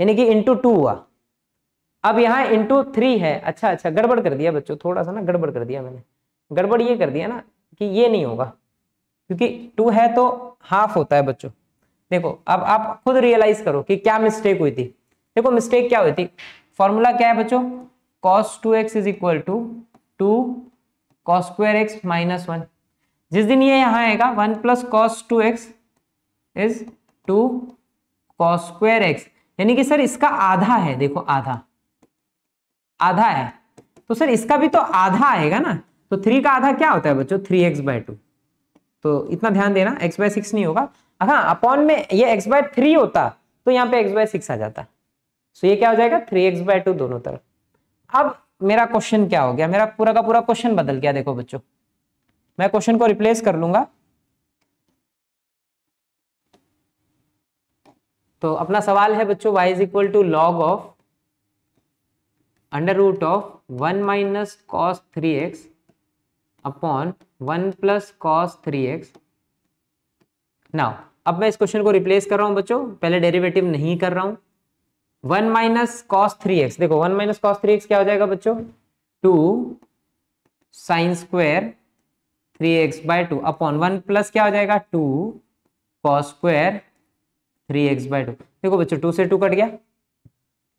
यानी कि इंटू टू हुआ अब यहां इंटू थ्री है अच्छा अच्छा गड़बड़ कर दिया बच्चों थोड़ा सा ना गड़बड़ कर दिया मैंने गड़बड़ ये कर दिया ना कि ये नहीं होगा क्योंकि टू है तो हाफ होता है बच्चों देखो अब आप खुद रियलाइज करो कि क्या मिस्टेक हुई थी देखो मिस्टेक क्या हुई थी फॉर्मूला क्या है बच्चों cos two x is equal to two cos square x minus one जिस दिन ये यहाँ आएगा one plus cos two x is two cos square x यानी कि सर इसका आधा है देखो आधा आधा है तो सर इसका भी तो आधा आएगा ना तो थ्री का आधा क्या होता है बच्चों थ्री एक्स बाय टू तो इतना ध्यान देना एक्स बाय सिक्स नहीं होगा हाँ अपॉन में ये एक्स बाय थ्री होता तो यहाँ पे एक्स बाय सिक्स आ जाता सो ये क्या हो जाएगा थ्री एक्स बाय टू दोनों तरफ अब मेरा क्वेश्चन क्या हो गया मेरा पूरा का पूरा क्वेश्चन बदल गया देखो बच्चों मैं क्वेश्चन को रिप्लेस कर लूंगा तो अपना सवाल है बच्चों y is equal to log of under root of one minus cos three x upon one plus cos three x now अब मैं इस क्वेश्चन को रिप्लेस कर रहा हूं बच्चों पहले डेरिवेटिव नहीं कर रहा हूं one minus cos three x देखो one minus cos three x क्या हो जाएगा बच्चों two sine square three x by two upon one plus क्या हो जाएगा two cos square three x by two देखो बच्चों टू से टू कट गया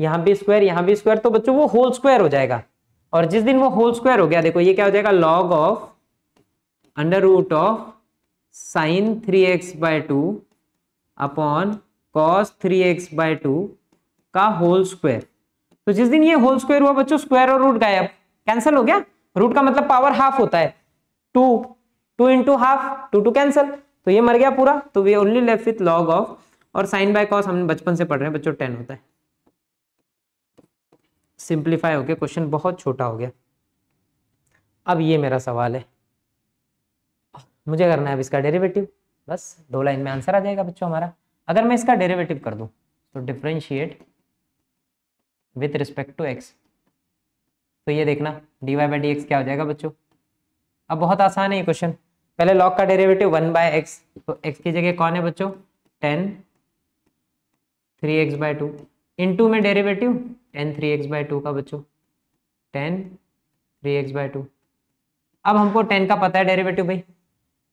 यहां भी स्क्वायर यहां भी स्क्वायर तो बच्चों वो होल स्क्वायर हो जाएगा और जिस दिन वो होल स्क्वायर हो गया देखो ये क्या हो जाएगा log of under root of sine three x by two upon cos three x by two का होल स्क्वायर तो जिस दिन ये होल स्क्वायर हुआ बच्चों स्क्वायर और रूट गायब कैंसिल हो गया रूट का मतलब पावर हाफ होता है two two into half two two cancel तो ये मर गया पूरा तो we only left with log of और साइन बाय कॉस हम बचपन से पढ़ रहे हैं बच्चों टेन होता है सिंप्लीफाई हो गया क्वेश्चन बहुत छोटा हो गया अब ये मेरा सवाल है मुझे करना है अब इसका डेरिवेटिव बस दो लाइन में आंसर आ जाएगा बच्चों हमारा अगर मैं इसका डेरिवेटिव कर दूं तो differentiate with respect to x तो ये देखना डी वाई बाई क्या हो जाएगा बच्चों अब बहुत आसान है ये क्वेश्चन पहले लॉग का डेरिवेटिव वन बाय एक्स तो एक्स की जगह कौन है बच्चों tan three x by two into में derivative tan three x by two का बच्चों tan three x by two अब हमको टेन का पता है डेरेवेटिव भाई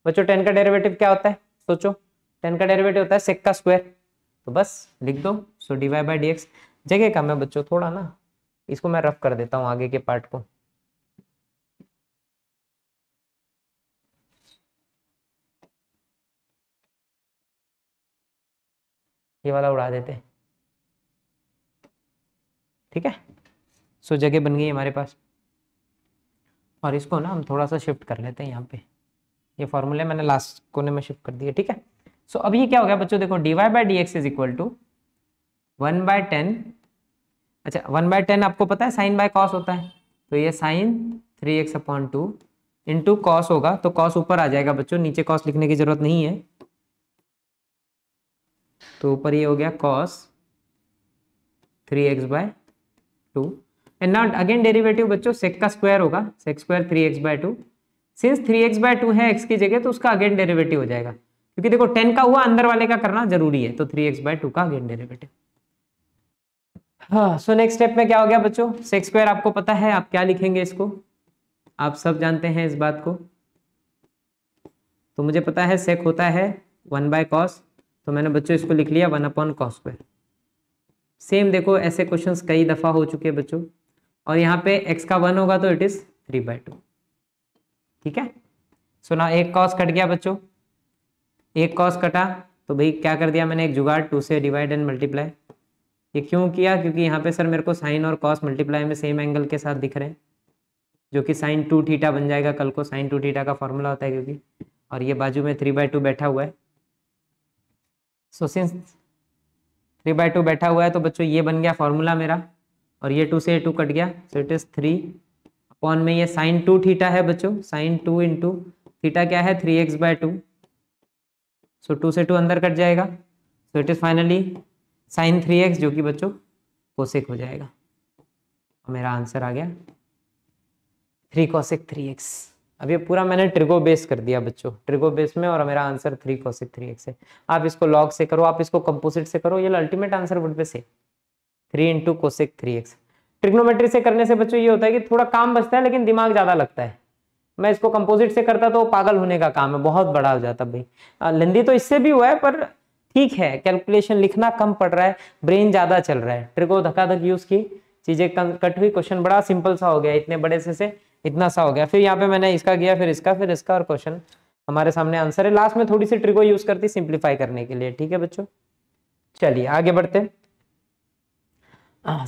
बच्चों टेन का डेरेवेटिव क्या होता है सोचो टेन का डेरेवेटिव होता है सेक का स्क्वायर तो बस लिख दो so d y by d x जगह कम है बच्चों थोड़ा ना इसको मैं रफ कर देता हूँ आगे के पार्ट को ये वाला उड़ा देते ठीक है सो जगह बन गई हमारे पास और इसको ना हम थोड़ा सा शिफ्ट कर लेते हैं यहाँ पे ये फॉर्मूले मैंने लास्ट कोने में शिफ्ट कर दिया ठीक है सो अब ये क्या हो गया बच्चों देखो d y by d x is equal to one by tan अच्छा वन बाय टेन आपको पता है साइन बाय कॉस होता है तो ये sine three x upon two into cos होगा तो कॉस ऊपर आ जाएगा बच्चों नीचे कॉस लिखने की जरूरत नहीं है तो ऊपर ये हो गया cos three x by two and not again derivative बच्चों सेक का स्क्वायर होगा sec square three x by two since three x by two है एक्स की जगह तो उसका अगेन डेरिवेटिव हो जाएगा क्योंकि देखो टेन का हुआ अंदर वाले का करना जरूरी है तो थ्री एक्स बाय टू का अगेन डेरिवेटिव हाँ सो नेक्स्ट स्टेप में क्या हो गया बच्चों सेक्स स्क्वायर आपको पता है आप क्या लिखेंगे इसको आप सब जानते हैं इस बात को तो मुझे पता है सेक होता है वन बाय कॉस तो मैंने बच्चों इसको लिख लिया one upon cos square same देखो ऐसे क्वेश्चंस कई दफ़ा हो चुके हैं बच्चों और यहाँ पे एक्स का वन होगा तो it is three by two ठीक है सो ना एक कॉस कट गया बच्चों एक कॉस कटा तो भाई क्या कर दिया मैंने एक जुगाड़ टू से डिवाइड एंड मल्टीप्लाई ये क्यों किया क्योंकि यहाँ पे सर मेरे को साइन और कॉस मल्टीप्लाई में सेम एंगल के साथ दिख रहे हैं जो कि साइन टू थीटा बन जाएगा कल को साइन टू थीटा का फॉर्मूला होता है क्योंकि और ये बाजू में थ्री बाय टू बैठा हुआ है so since three by two बैठा हुआ है तो बच्चों ये बन गया फॉर्मूला मेरा और ये टू से टू कट गया so it is three upon में ये साइन टू थीटा है बच्चों साइन टू इंटू थीटा क्या है three x by two so two से टू अंदर कट जाएगा so it is finally sine three x जो कि बच्चों कोसेक हो जाएगा मेरा आंसर आ गया थ्री कोसेक थ्री एक्स अब ये पूरा मैंने ट्रिगो बेस कर दिया बच्चों ट्रिगो बेस में और मेरा answer three cosec three x है आप इसको लॉग से करो आप इसको कंपोजिट से करो ये अल्टीमेट आंसर वुड बे से three into cosec three x trigonometry से करने से बच्चों ये होता है कि थोड़ा काम बचता है लेकिन दिमाग ज़्यादा लगता है मैं इसको कंपोजिट से करता तो पागल होने का काम है बहुत बड़ा हो जाता भाई लेंदी तो इससे भी हुआ है पर ठीक है कैलकुलेशन लिखना कम पड़ रहा है ब्रेन ज़्यादा चल रहा है ट्रिको धक्का धक यूज़ की चीज़ें कट हुई क्वेश्चन बड़ा सिंपल सा हो गया इतने बड़े से से इतना सा हो गया फिर यहाँ पे मैंने इसका किया फिर इसका फिर इसका और क्वेश्चन हमारे सामने आंसर है लास्ट में थोड़ी सी ट्रिको यूज़ करती सिंप्लीफाई करने के लिए ठीक है बच्चों चलिए आगे बढ़ते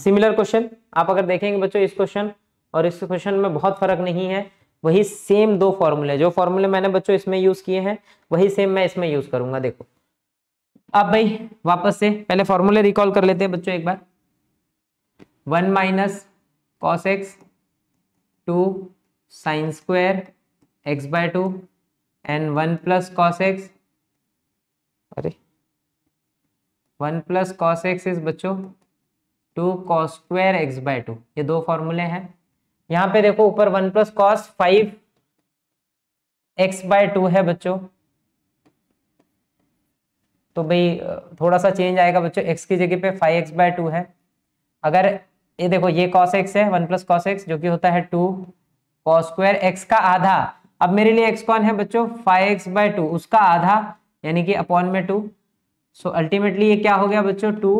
सिमिलर क्वेश्चन हाँ, आप अगर देखेंगे बच्चों इस क्वेश्चन और इस क्वेश्चन में बहुत फर्क नहीं है वही सेम दो फॉर्मूले जो फॉर्मूले मैंने बच्चों इसमें यूज किए हैं वही सेम मैं इसमें यूज करूंगा देखो अब भाई वापस से पहले फॉर्मूले रिकॉल कर लेते हैं बच्चों एक बार one minus cos x two sine square x by two and one plus cos x अरे one plus cos x is बच्चों two cos square x by two ये दो फॉर्मूले हैं यहाँ पे देखो ऊपर one plus cos five x by two है बच्चों तो भाई थोड़ा सा चेंज आएगा बच्चों एक्स की जगह पे फाइव एक्स बाय टू है अगर ये देखो ये कॉस एक्स है वन प्लस कॉस एक्स जो कि होता है टू कॉस स्क्वायर एक्स का आधा अब मेरे लिए एक्स कौन है बच्चों फाइव एक्स बाय टू उसका आधा यानी कि अपॉन में टू सो अल्टीमेटली ये क्या हो गया बच्चों two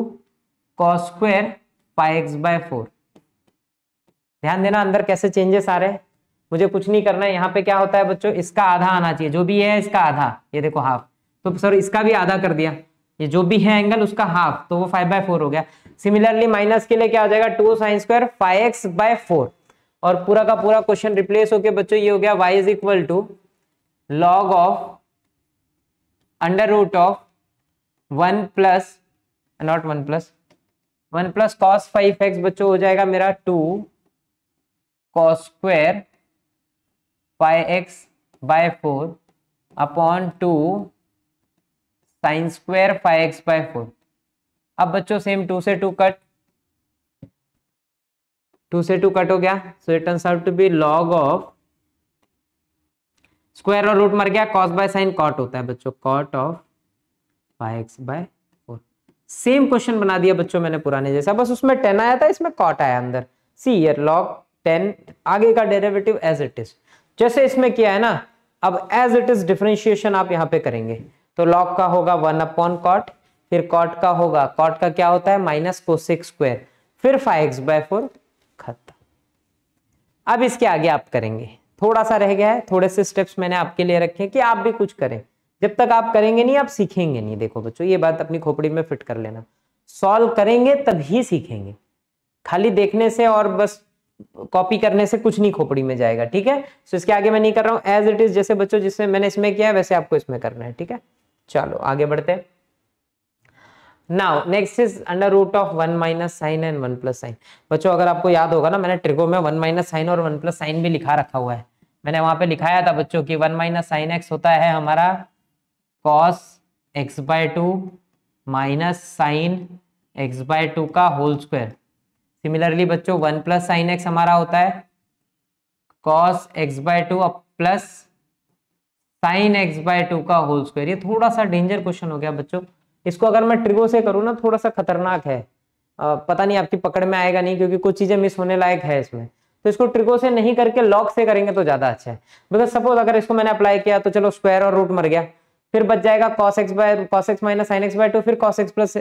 cos square five x by four ध्यान देना अंदर कैसे चेंजेस आ रहे हैं मुझे कुछ नहीं करना है यहाँ पे क्या होता है बच्चों इसका आधा आना चाहिए जो भी है इसका आधा ये देखो हाफ तो सर इसका भी आधा कर दिया ये जो भी है एंगल उसका हाफ तो वो फाइव बाय फोर हो गया सिमिलरली माइनस के लिए क्या हो जाएगा two sine square five x by four और पूरा का पूरा क्वेश्चन रिप्लेस होके बच्चों ये हो गया y is equal to log of under root of one plus not one plus one plus cos five x बच्चों हो जाएगा मेरा two cos square five x by four upon two sine square five x by four अब बच्चों same two से two cut two से two cut हो गया so it turns out to be log of square और root मर गया cos by sign cot होता है बच्चों cot of five x by four same question बना दिया बच्चों मैंने पुराने जैसा बस उसमें टेन आया था इसमें कॉट आया अंदर सी यर लॉग टेन आगे का डेरिवेटिव एज इट इज जैसे इसमें किया है ना अब एज इट इज डिफ्रेंशिएशन आप यहां पे करेंगे तो लॉग का होगा वन अपॉन कॉट फिर कॉट का होगा कॉट का क्या होता है माइनस कोसिक स्क्वायर फिर फाइव एक्स बाय फोर खत्म अब इसके आगे आप करेंगे थोड़ा सा रह गया है थोड़े से स्टेप्स मैंने आपके लिए रखे हैं कि आप भी कुछ करें जब तक आप करेंगे नहीं आप सीखेंगे नहीं देखो बच्चों ये बात अपनी खोपड़ी में फिट कर लेना सॉल्व करेंगे तभी सीखेंगे खाली देखने से और बस कॉपी करने से कुछ नहीं खोपड़ी में जाएगा ठीक है सो इसके आगे मैं नहीं कर रहा हूँ एज इट इज जैसे बच्चों जिसमें मैंने इसमें किया है वैसे आपको इसमें करना है ठीक है चलो आगे बढ़ते now next is under root of one minus sine and one plus sine बच्चों अगर आपको याद होगा ना मैंने ट्रिको में वन माइनस साइन और वन प्लस साइन भी लिखा रखा हुआ है मैंने वहां पे लिखाया था बच्चों की वन माइनस साइन एक्स होता है हमारा cos x by two minus sine x by two का होल स्क्वायर सिमिलरली बच्चों वन प्लस साइन एक्स हमारा होता है cos x by two plus sine x by two का होल स्क्वायर ये थोड़ा सा डेंजर क्वेश्चन हो गया बच्चों इसको अगर मैं ट्रिगो से करूँ ना थोड़ा सा खतरनाक है आ, पता नहीं आपकी पकड़ में आएगा नहीं क्योंकि कुछ चीजें मिस होने लायक है इसमें तो इसको ट्रिगो से नहीं करके लॉक से करेंगे तो ज्यादा अच्छा है बिकॉज सपोज अगर इसको मैंने अप्लाई किया तो चलो स्क्वायर और रूट मर गया फिर बच जाएगा cos x by cos x minus sine x by two फिर cos x plus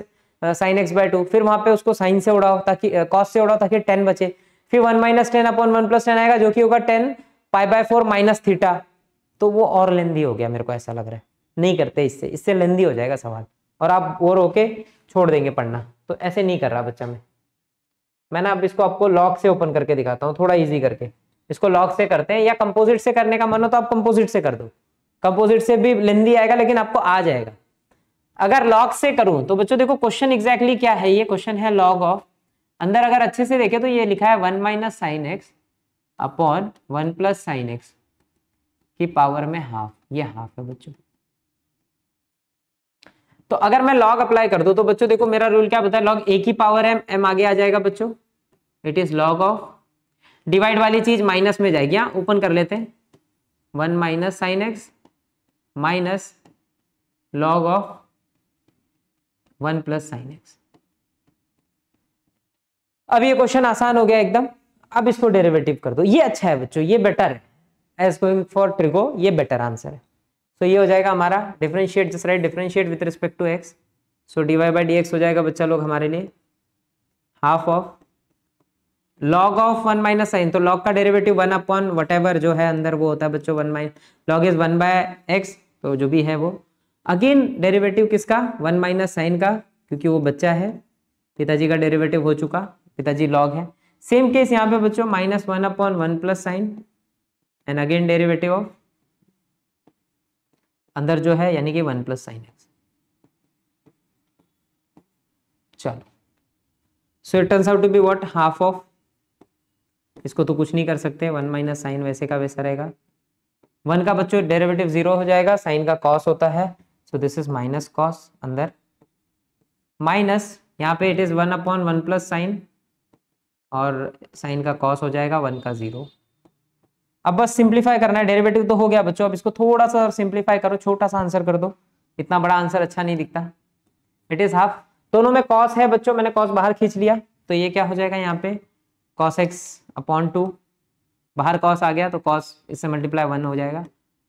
sine x by two फिर वहां पे उसको साइन से उड़ाओ ताकि कॉस से उड़ाओ ताकि टेन बचे फिर one minus tan upon one plus tan आएगा जो कि होगा tan pi by four minus theta तो वो और लेंदी हो गया मेरे को ऐसा लग रहा है नहीं करते इससे इससे लेंदी हो जाएगा सवाल और आप बोर होके छोड़ देंगे पढ़ना तो ऐसे नहीं कर रहा बच्चा मैं मैंने अब इसको आपको लॉक से ओपन करके दिखाता हूँ थोड़ा ईजी करके इसको लॉक से करते हैं या कंपोजिट से करने का मन हो तो आप कंपोजिट से कर दो कंपोजिट से भी लेंदी आएगा लेकिन आपको आ जाएगा अगर लॉग से करूं तो बच्चों देखो क्वेश्चन एग्जैक्टली क्या है ये क्वेश्चन है लॉग ऑफ अंदर अगर अच्छे से देखें तो ये लिखा है one minus sine x upon one plus sine x की पावर में हाफ ये हाफ है बच्चों तो अगर मैं लॉग अप्लाई कर दू तो बच्चों देखो मेरा रूल क्या बताया लॉग ए की पावर है एम आगे आ जाएगा बच्चों it is log of divide वाली चीज माइनस में जाएगी हाँ ओपन कर लेते हैं one minus sine x minus log of one plus sine x अब ये क्वेश्चन आसान हो गया एकदम अब इसको डेरिवेटिव कर दो ये अच्छा है बच्चों ये बेटर है एस एज फॉर ट्रिगो ये बेटर आंसर है सो so, ये हो जाएगा हमारा differentiate just right differentiate with respect to x so d y by d x हो जाएगा बच्चा लोग हमारे लिए half of log of one minus sine तो लॉग का derivative one upon whatever जो है अंदर वो होता है बच्चों one mine log is one by x तो जो भी है वो अगेन डेरिवेटिव किसका वन माइनस साइन का क्योंकि वो बच्चा है पिताजी का डेरिवेटिव हो चुका पिताजी लॉग है सेम केस यहाँ पे बच्चों minus one upon one plus sine and again derivative of अंदर जो है यानी कि वन प्लस साइन एक्स चलो so it turns out to be what half of इसको तो कुछ नहीं कर सकते वन माइनस साइन वैसे का वैसा रहेगा वन का बच्चों डेरिवेटिव जीरो हो जाएगा साइन का कॉस होता है so this is minus cos अंदर माइनस यहाँ पे it is one upon one plus sine और साइन का कॉस हो जाएगा वन का जीरो अब बस सिंप्लीफाई करना है डेरिवेटिव तो हो गया बच्चों अब इसको थोड़ा सा सिंप्लीफाई करो छोटा सा आंसर कर दो इतना बड़ा आंसर अच्छा नहीं दिखता इट इज हाफ दोनों में कॉस है बच्चों मैंने कॉस बाहर खींच लिया तो ये क्या हो जाएगा यहाँ पे कॉस एक्स अपॉन टू बाहर कॉस आ गया तो कॉस इससे मल्टीप्लाई वन हो जाएगा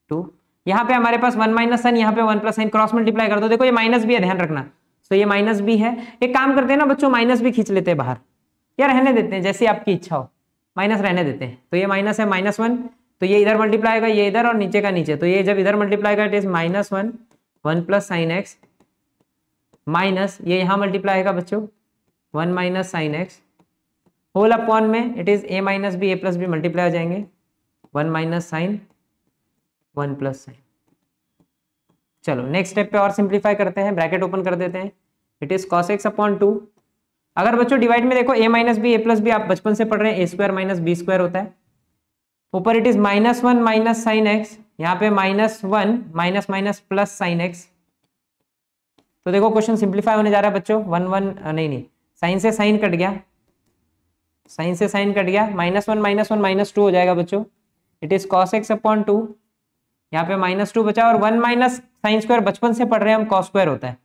टू यहाँ पे हमारे पास वन माइनस साइन यहाँ पे one plus sine cross multiply कर दो देखो ये माइनस भी है ध्यान रखना तो ये माइनस भी है एक काम करते हैं ना बच्चों माइनस भी खींच लेते हैं बाहर या रहने देते हैं जैसी आपकी इच्छा हो माइनस रहने देते हैं तो ये माइनस है माइनस वन तो ये इधर मल्टीप्लाई होगा ये इधर और नीचे का नीचे तो ये जब इधर मल्टीप्लाई होगा it is minus one one plus sine x minus ये यहाँ मल्टीप्लाई होगा बच्चों one minus sine x whole upon में it is a minus b a plus b multiply हो जाएंगे one minus sine one plus sine चलो next step पे और सिंप्लीफाई करते हैं ब्रैकेट ओपन कर देते हैं it is cos x upon two अगर बच्चों डिवाइड में देखो a minus b a plus b आप बचपन से पढ़ रहे हैं a square minus b square होता है ऊपर it is minus one minus sine x यहाँ पे minus one minus minus plus sine x तो देखो क्वेश्चन सिंप्लीफाई होने जा रहा है बच्चों वन वन नहीं नहीं साइन से साइन कट गया साइन से साइन कट गया minus one minus one minus two हो जाएगा बच्चों it is cos x upon two यहाँ पे माइनस टू बचा और वन माइनस साइन स्क्वायर बचपन से पढ़ रहे हैं हम कॉस स्क्वायर होता है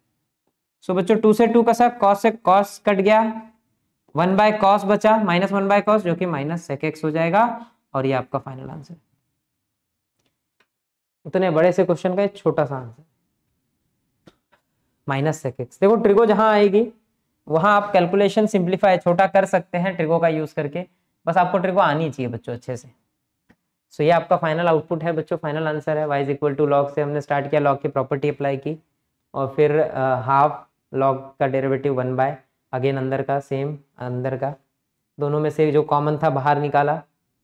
सो बच्चों टू से टू का सा कॉस से कॉस कट गया वन बाय कॉस बचा माइनस वन बाय कॉस जो कि माइनस सेक एक्स हो जाएगा और ये आपका फाइनल आंसर उतने बड़े से क्वेश्चन का एक छोटा सा आंसर माइनस सेक एक्स देखो ट्रिगो जहां आएगी वहां आप कैलकुलेशन सिंप्लीफाई छोटा कर सकते हैं ट्रिगो का यूज करके बस आपको ट्रिगो आनी चाहिए बच्चों अच्छे से सो so, ये आपका फाइनल आउटपुट है बच्चों फाइनल आंसर है y is equal to log से हमने स्टार्ट किया लॉग की प्रॉपर्टी अप्लाई की और फिर हाफ uh, लॉग का डेरिवेटिव वन बाय अगेन अंदर का सेम अंदर का दोनों में से जो कॉमन था बाहर निकाला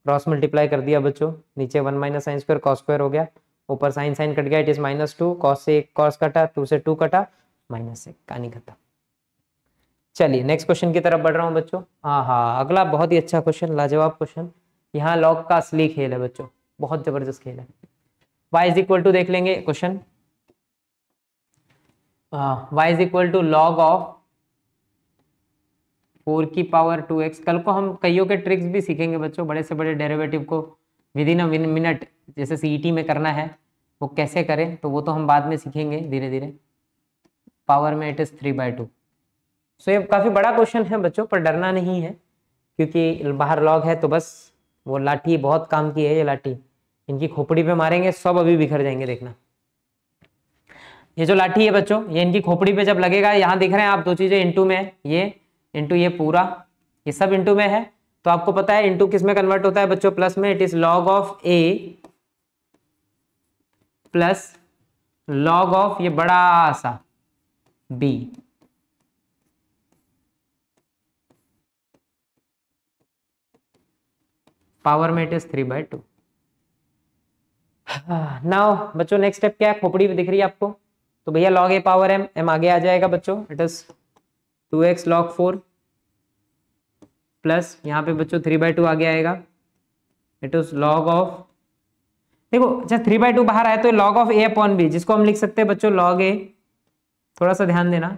क्रॉस मल्टीप्लाई कर दिया बच्चों नीचे one minus sine square cos square हो गया ऊपर साइन साइन कट गया it is minus two cos से एक कॉस कटा टू से टू कटा माइनस एक का नहीं कटा चलिए नेक्स्ट क्वेश्चन की तरफ बढ़ रहा हूँ बच्चों हाँ हाँ अगला बहुत ही अच्छा क्वेश्चन लाजवाब क्वेश्चन यहाँ लॉग का असली खेल है बच्चों बहुत जबरदस्त खेल है वाई इज इक्वल टू देख लेंगे question y is equal to log of four की पावर टू एक्स कल को हम कईयों के ट्रिक्स भी सीखेंगे बच्चों बड़े से बड़े डेरिवेटिव को विद इन अ मिनट जैसे सी e में करना है वो कैसे करें तो वो तो हम बाद में सीखेंगे धीरे धीरे पावर में it is three by two so ये काफ़ी बड़ा क्वेश्चन है बच्चों पर डरना नहीं है क्योंकि बाहर लॉग है तो बस वो लाठी बहुत काम की है ये लाठी इनकी खोपड़ी पे मारेंगे सब अभी बिखर जाएंगे देखना ये जो लाठी है बच्चों ये इनकी खोपड़ी पे जब लगेगा यहाँ देख रहे हैं आप दो चीज़ें इंटू में ये इंटू ये पूरा ये सब इंटू में है तो आपको पता है इंटू किस में कन्वर्ट होता है बच्चों प्लस में it is log of a plus log of ये बड़ा सा बी पावर में it is three by two now बच्चों नेक्स्ट स्टेप क्या है खोपड़ी दिख रही है आपको तो भैया log a power m m आगे आ जाएगा बच्चों it is two x log four plus यहाँ पे बच्चों थ्री बाई टू आगे आएगा इट इज लॉग ऑफ देखो अच्छा थ्री बाई टू बाहर आया तो log of a upon b जिसको हम लिख सकते हैं बच्चों लॉग ए थोड़ा सा ध्यान देना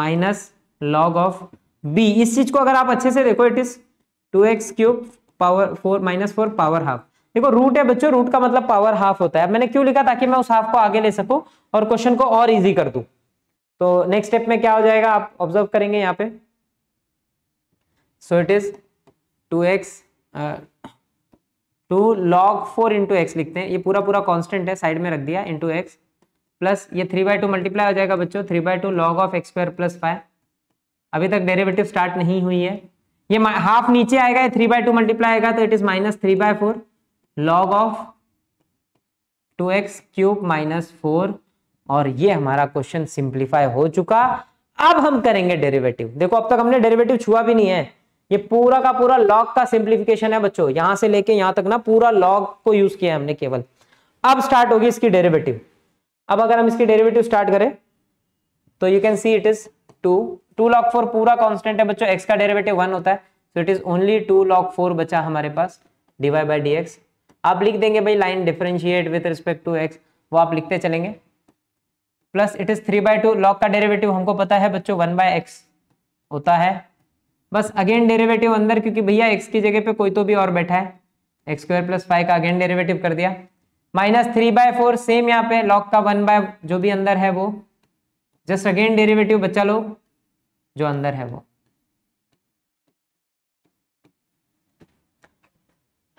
माइनस लॉग ऑफ बी इस चीज को अगर आप अच्छे से देखो it is two x cube power four minus four power half देखो रूट है बच्चों रूट का मतलब पावर हाफ होता है मैंने क्यों लिखा ताकि मैं उस हाफ को आगे ले सकूं और क्वेश्चन को और इजी कर दूं तो नेक्स्ट स्टेप में क्या हो जाएगा आप ऑब्जर्व करेंगे यहाँ पे so it is two x two log four into x लिखते हैं ये पूरा पूरा कॉन्स्टेंट है साइड में रख दिया इंटू एक्स प्लस ये थ्री बाय टू मल्टीप्लाई हो जाएगा बच्चों three by two log of x square plus five अभी तक डेरिवेटिव स्टार्ट नहीं हुई है ये हाफ नीचे आएगा थ्री बाय टू मल्टीप्लाई आएगा तो it is minus three by four log of two x cube minus four और ये हमारा क्वेश्चन सिंप्लीफाई हो चुका अब हम करेंगे डेरिवेटिव देखो अब तक हमने डेरिवेटिव छुआ भी नहीं है ये पूरा का पूरा लॉग का सिंप्लीफिकेशन है बच्चों यहां से लेके यहां तक ना पूरा लॉग को यूज किया है हमने केवल अब स्टार्ट होगी इसकी डेरिवेटिव अब अगर हम इसकी डेरिवेटिव स्टार्ट करें तो you can see it is two two log four पूरा कॉन्स्टेंट है बच्चों एक्स का डेरिवेटिव वन होता है so it is only two log four बचा हमारे पास डीवाई बाई डी एक्स आप लिख देंगे भाई line differentiate with respect to x वो आप लिखते चलेंगे plus it is three by two log का डेरिवेटिव हमको पता है बच्चों वन बाय एक्स होता है बस अगेन डेरिवेटिव अंदर क्योंकि भैया एक्स की जगह पे कोई तो भी और बैठा है एक्स स्क्वायर प्लस फाइव का अगेन डेरिवेटिव कर दिया minus three by four same यहाँ पे लॉग का वन बाय जो भी अंदर है वो जस्ट अगेन डेरिवेटिव बच्चा लो जो अंदर है वो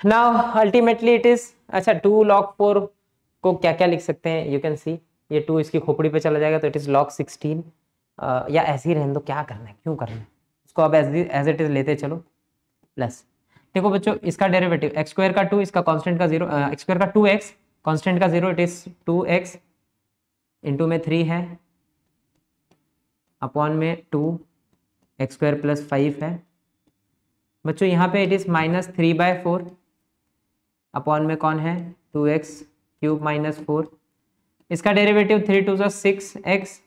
नाउ अल्टीमेटली इट इज अच्छा टू लॉक फोर को क्या क्या लिख सकते हैं यू कैन सी ये टू इसकी खोपड़ी पे चला जाएगा तो इट इज लॉक सिक्सटीन या ऐसे ही रहने दो क्या करना है क्यों करना है इसको अब एज एज इट इज लेते चलो प्लस देखो बच्चों इसका डेरिवेटिव एक्स स्क्वायर का टू इसका कांस्टेंट का जीरो एक्स स्क्वायर का टू एक्स कॉन्स्टेंट का zero it is two x into में थ्री है अपॉन में two x square plus five है बच्चों यहाँ पे it is minus three by four upon में कौन है two x cube minus four इसका डेरिवेटिव थ्री टू सा सिक्स एक्स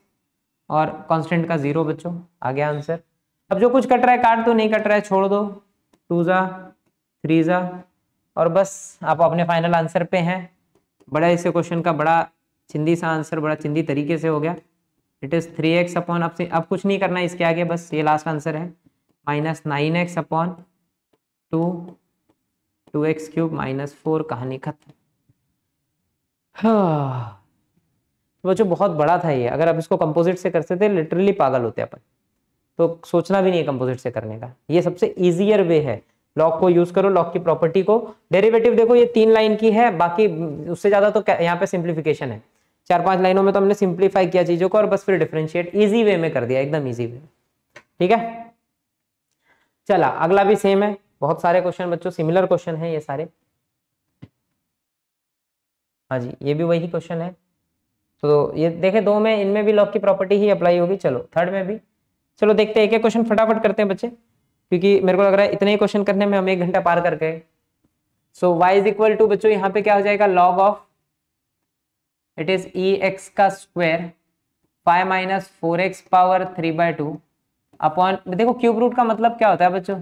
और कांस्टेंट का जीरो बच्चों आ गया आंसर अब जो कुछ कट रहा है काट तो नहीं कट रहा है छोड़ दो टू जा थ्री जा और बस आप अपने फाइनल आंसर पे हैं बड़ा इसे क्वेश्चन का बड़ा चिंदी सा आंसर बड़ा चिंदी तरीके से हो गया it is three x upon अब से अब कुछ नहीं करना इसके आगे बस ये लास्ट आंसर है minus nine x upon two two x cube minus four कहानी खत्म हाँ बच्चों बहुत बड़ा था ये अगर आप इसको कंपोजिट से करते थे लिटरली पागल होते अपन तो सोचना भी नहीं है कंपोजिट से करने का ये सबसे इजियर वे है लॉक को यूज करो लॉक की प्रॉपर्टी को डेरिवेटिव देखो ये तीन लाइन की है बाकी उससे ज्यादा तो यहाँ पे सिंप्लीफिकेशन है चार पांच लाइनों में तो हमने सिंप्लीफाई किया चीजों को और बस फिर डिफ्रेंशिएट इजी वे में कर दिया एकदम इजी वे ठीक है चला अगला भी सेम है बहुत सारे क्वेश्चन बच्चों सिमिलर क्वेश्चन है ये सारे हाँ जी ये भी वही क्वेश्चन है तो ये देखे दो में इनमें भी लॉक की प्रॉपर्टी ही अप्लाई होगी चलो थर्ड में भी चलो देखते हैं एक एक क्वेश्चन फटाफट करते हैं बच्चे क्योंकि मेरे को लग रहा है इतने ही क्वेश्चन करने में हम एक घंटा पार कर गए so y is equal to बच्चों यहाँ पे क्या हो जाएगा log of it is e x का square five minus four x power three by two upon देखो क्यूब रूट का मतलब क्या होता है बच्चों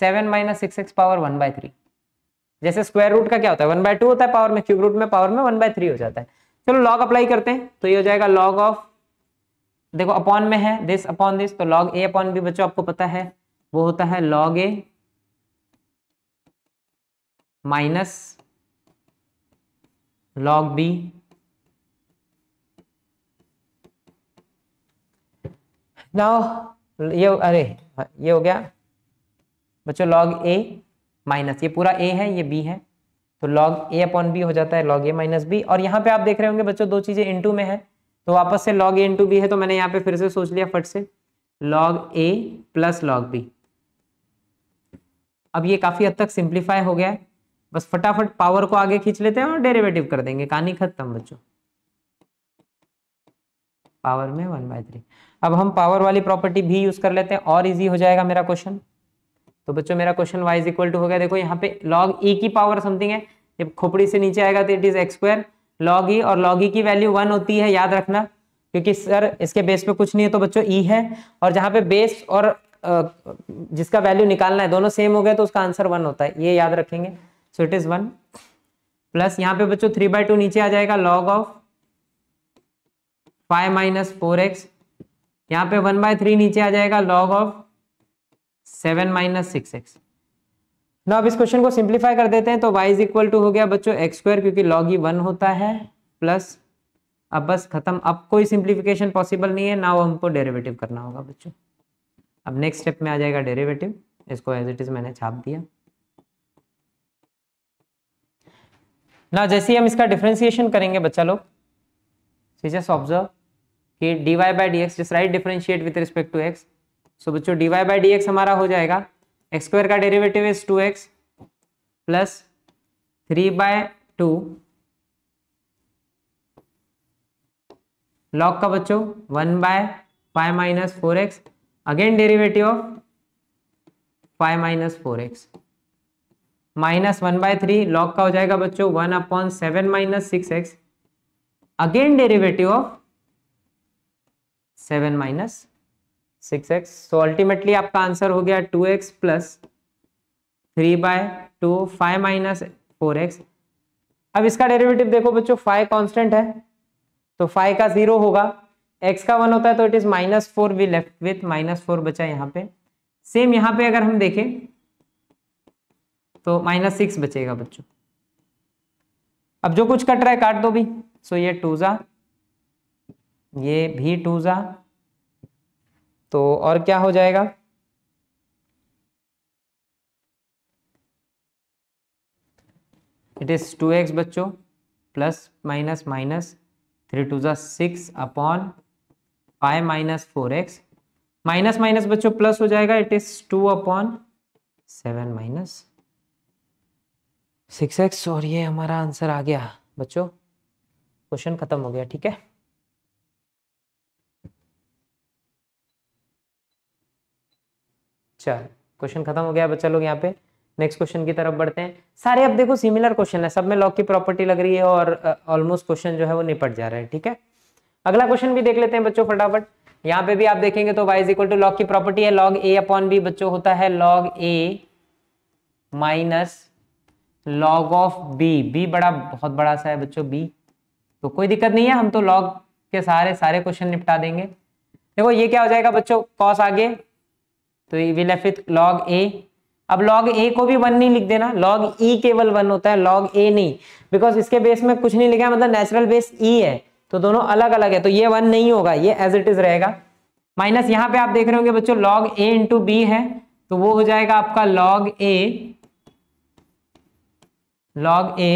seven minus six x power one by three जैसे स्क्वायर रूट का क्या होता है वन बाय टू होता है पावर में क्यूब रूट में पावर में वन बाय थ्री हो जाता है चलो लॉग अप्लाई करते हैं तो ये हो जाएगा लॉग ऑफ देखो अपॉन में है दिस अपॉन दिस तो लॉग ए अपॉन बी बच्चों आपको पता है वो होता है log a minus log b now ये अरे ये हो गया बच्चों लॉग ए माइनस ये पूरा ए है ये बी है तो लॉग ए अपॉन बी हो जाता है लॉग ए माइनस बी और यहाँ पे आप देख रहे होंगे बच्चों दो चीज़ें इंटू में है तो वापस से लॉग ए इंटू बी है तो मैंने यहाँ पे फिर से सोच लिया फट से log a plus log b अब ये काफ़ी हद तक सिंप्लीफाई हो गया है बस फटाफट पावर को आगे खींच लेते हैं और डेरिवेटिव कर देंगे कहानी खत्म बच्चों पावर में वन बाय थ्री अब हम पावर वाली प्रॉपर्टी भी यूज कर लेते हैं और इजी हो जाएगा मेरा क्वेश्चन तो बच्चों मेरा question y is equal to हो गया देखो यहाँ पे लॉग ई e की पावर समथिंग है जब खोपड़ी से नीचे आएगा तो it is x square log e और लॉग ई e की वैल्यू वन होती है याद रखना क्योंकि सर इसके बेस पे कुछ नहीं है तो बच्चों ई e है और जहाँ पे बेस और जिसका वैल्यू निकालना है दोनों सेम हो गए तो उसका आंसर वन होता है ये याद रखेंगे so it is one plus यहाँ पे बच्चों थ्री बाय टू नीचे आ जाएगा log of five minus four x यहाँ पे वन बाय थ्री नीचे आ जाएगा log of seven minus six x no अब इस क्वेश्चन को सिंप्लीफाई कर देते हैं तो वाई इज इक्वल टू हो गया बच्चों एक्स स्क्वायर क्योंकि लॉग ही वन होता है प्लस अब बस खत्म अब कोई सिंप्लीफिकेशन पॉसिबल नहीं है ना वो हमको डेरेवेटिव करना होगा बच्चों अब नेक्स्ट स्टेप में आ जाएगा डेरेवेटिव इसको एज इट इज मैंने छाप दिया ना जैसे ही हम इसका डिफ्रेंसिएशन करेंगे बच्चा लोग जस्ट ऑब्जर्व कि d y by d x just right differentiate with respect to x so बच्चों डीवाई बाई डी एक्स हमारा हो जाएगा एक्स स्क्वायर का derivative is two x plus three by two log का बच्चों one by five minus four x again derivative of five minus four x minus one by three log का हो जाएगा बच्चों one upon seven minus six x again derivative of seven minus six x so ultimately आपका answer हो गया two x plus three by two five minus four x अब इसका derivative देखो बच्चों फाइव कांस्टेंट है तो फाइव का जीरो होगा एक्स का वन होता है तो it is minus four we left with minus four बचा यहाँ पे सेम यहाँ पे अगर हम देखें तो माइनस सिक्स बचेगा बच्चों अब जो कुछ कट रहा है काट दो भी सो ये टू जा ये भी टू जा तो और क्या हो जाएगा इट इज टू एक्स बच्चों plus minus minus three two जिक्स six upon five minus four x minus minus बच्चों प्लस हो जाएगा it is two upon seven minus six x और ये हमारा आंसर आ गया बच्चों क्वेश्चन खत्म हो गया ठीक है चल क्वेश्चन खत्म हो गया बच्चा लोग यहाँ पे नेक्स्ट क्वेश्चन की तरफ बढ़ते हैं सारे अब देखो सिमिलर क्वेश्चन है सब में लॉक की प्रॉपर्टी लग रही है और ऑलमोस्ट क्वेश्चन जो है वो निपट जा रहा है ठीक है अगला क्वेश्चन भी देख लेते हैं बच्चों फटाफट यहाँ पे भी आप देखेंगे तो y is equal to log की प्रॉपर्टी है लॉग ए अपॉन बी बच्चों होता है log a minus log of b b बड़ा बहुत बड़ा सा है बच्चों बी तो कोई दिक्कत नहीं है हम तो लॉग के सारे सारे क्वेश्चन निपटा देंगे देखो ये क्या हो जाएगा बच्चों कॉस आगे तो ये वी विथ लॉग ए अब लॉग ए को भी वन नहीं लिख देना लॉग ई e केवल वन होता है लॉग ए नहीं बिकॉज इसके बेस में कुछ नहीं लिखा मतलब नेचुरल बेस ई e है तो दोनों अलग अलग है तो ये वन नहीं होगा ये एज इट इज रहेगा माइनस यहाँ पे आप देख रहे होंगे बच्चों लॉग ए इंटू बी है तो वो हो जाएगा आपका लॉग ए लॉग ए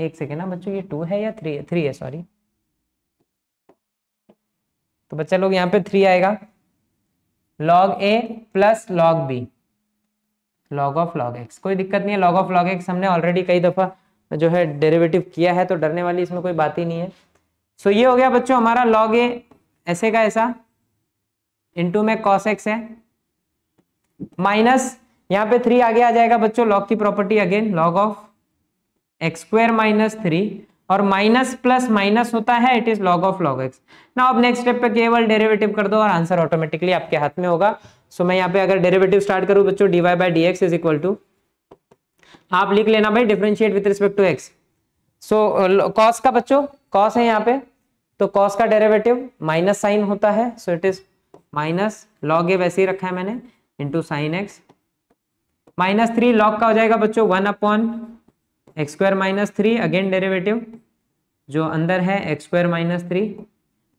एक सेकेंड ना बच्चों ये टू है या थ्री है थ्री है सॉरी तो बच्चा लोग यहाँ पे थ्री आएगा log a plus log b log of log x कोई दिक्कत नहीं है लॉग ऑफ लॉग एक्स हमने ऑलरेडी कई दफ़ा जो है डेरिवेटिव किया है तो डरने वाली इसमें कोई बात ही नहीं है सो so, ये हो गया बच्चों हमारा लॉग ए ऐसे का ऐसा इंटू में कॉस एक्स है माइनस यहाँ पे थ्री आगे आ जाएगा बच्चों लॉग की property again log of x square minus three और माइनस प्लस माइनस होता है it is log of log x ना अब नेक्स्ट स्टेप पे केवल डेरिवेटिव कर दो और आंसर ऑटोमेटिकली आपके हाथ में होगा सो so, मैं यहाँ पे अगर डेरिवेटिव स्टार्ट करूँ बच्चों d y by d x is equal to आप लिख लेना भाई differentiate with respect to x so cos का बच्चों कॉस है यहाँ पे तो कॉस का डेरेवेटिव माइनस साइन होता है so it is minus log a वैसे ही रखा है मैंने into sine x minus three log का हो जाएगा बच्चों one upon x square minus three again derivative जो अंदर है x square minus three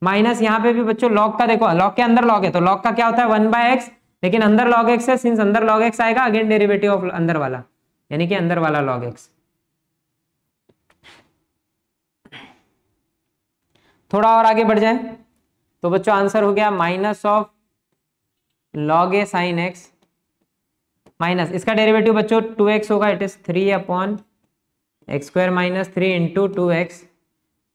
minus यहाँ पे भी बच्चों लॉग का देखो लॉग के अंदर लॉग है तो लॉग का क्या होता है वन बाय एक्स लेकिन अंदर लॉग एक्स है सिंस अंदर लॉग एक्स आएगा अगेन डेरिवेटिव ऑफ अंदर वाला यानी कि अंदर वाला लॉग एक्स थोड़ा और आगे बढ़ जाए तो बच्चों आंसर हो गया minus of log a sine x minus इसका डेरिवेटिव बच्चों टू एक्स होगा it is three upon x square minus three into two x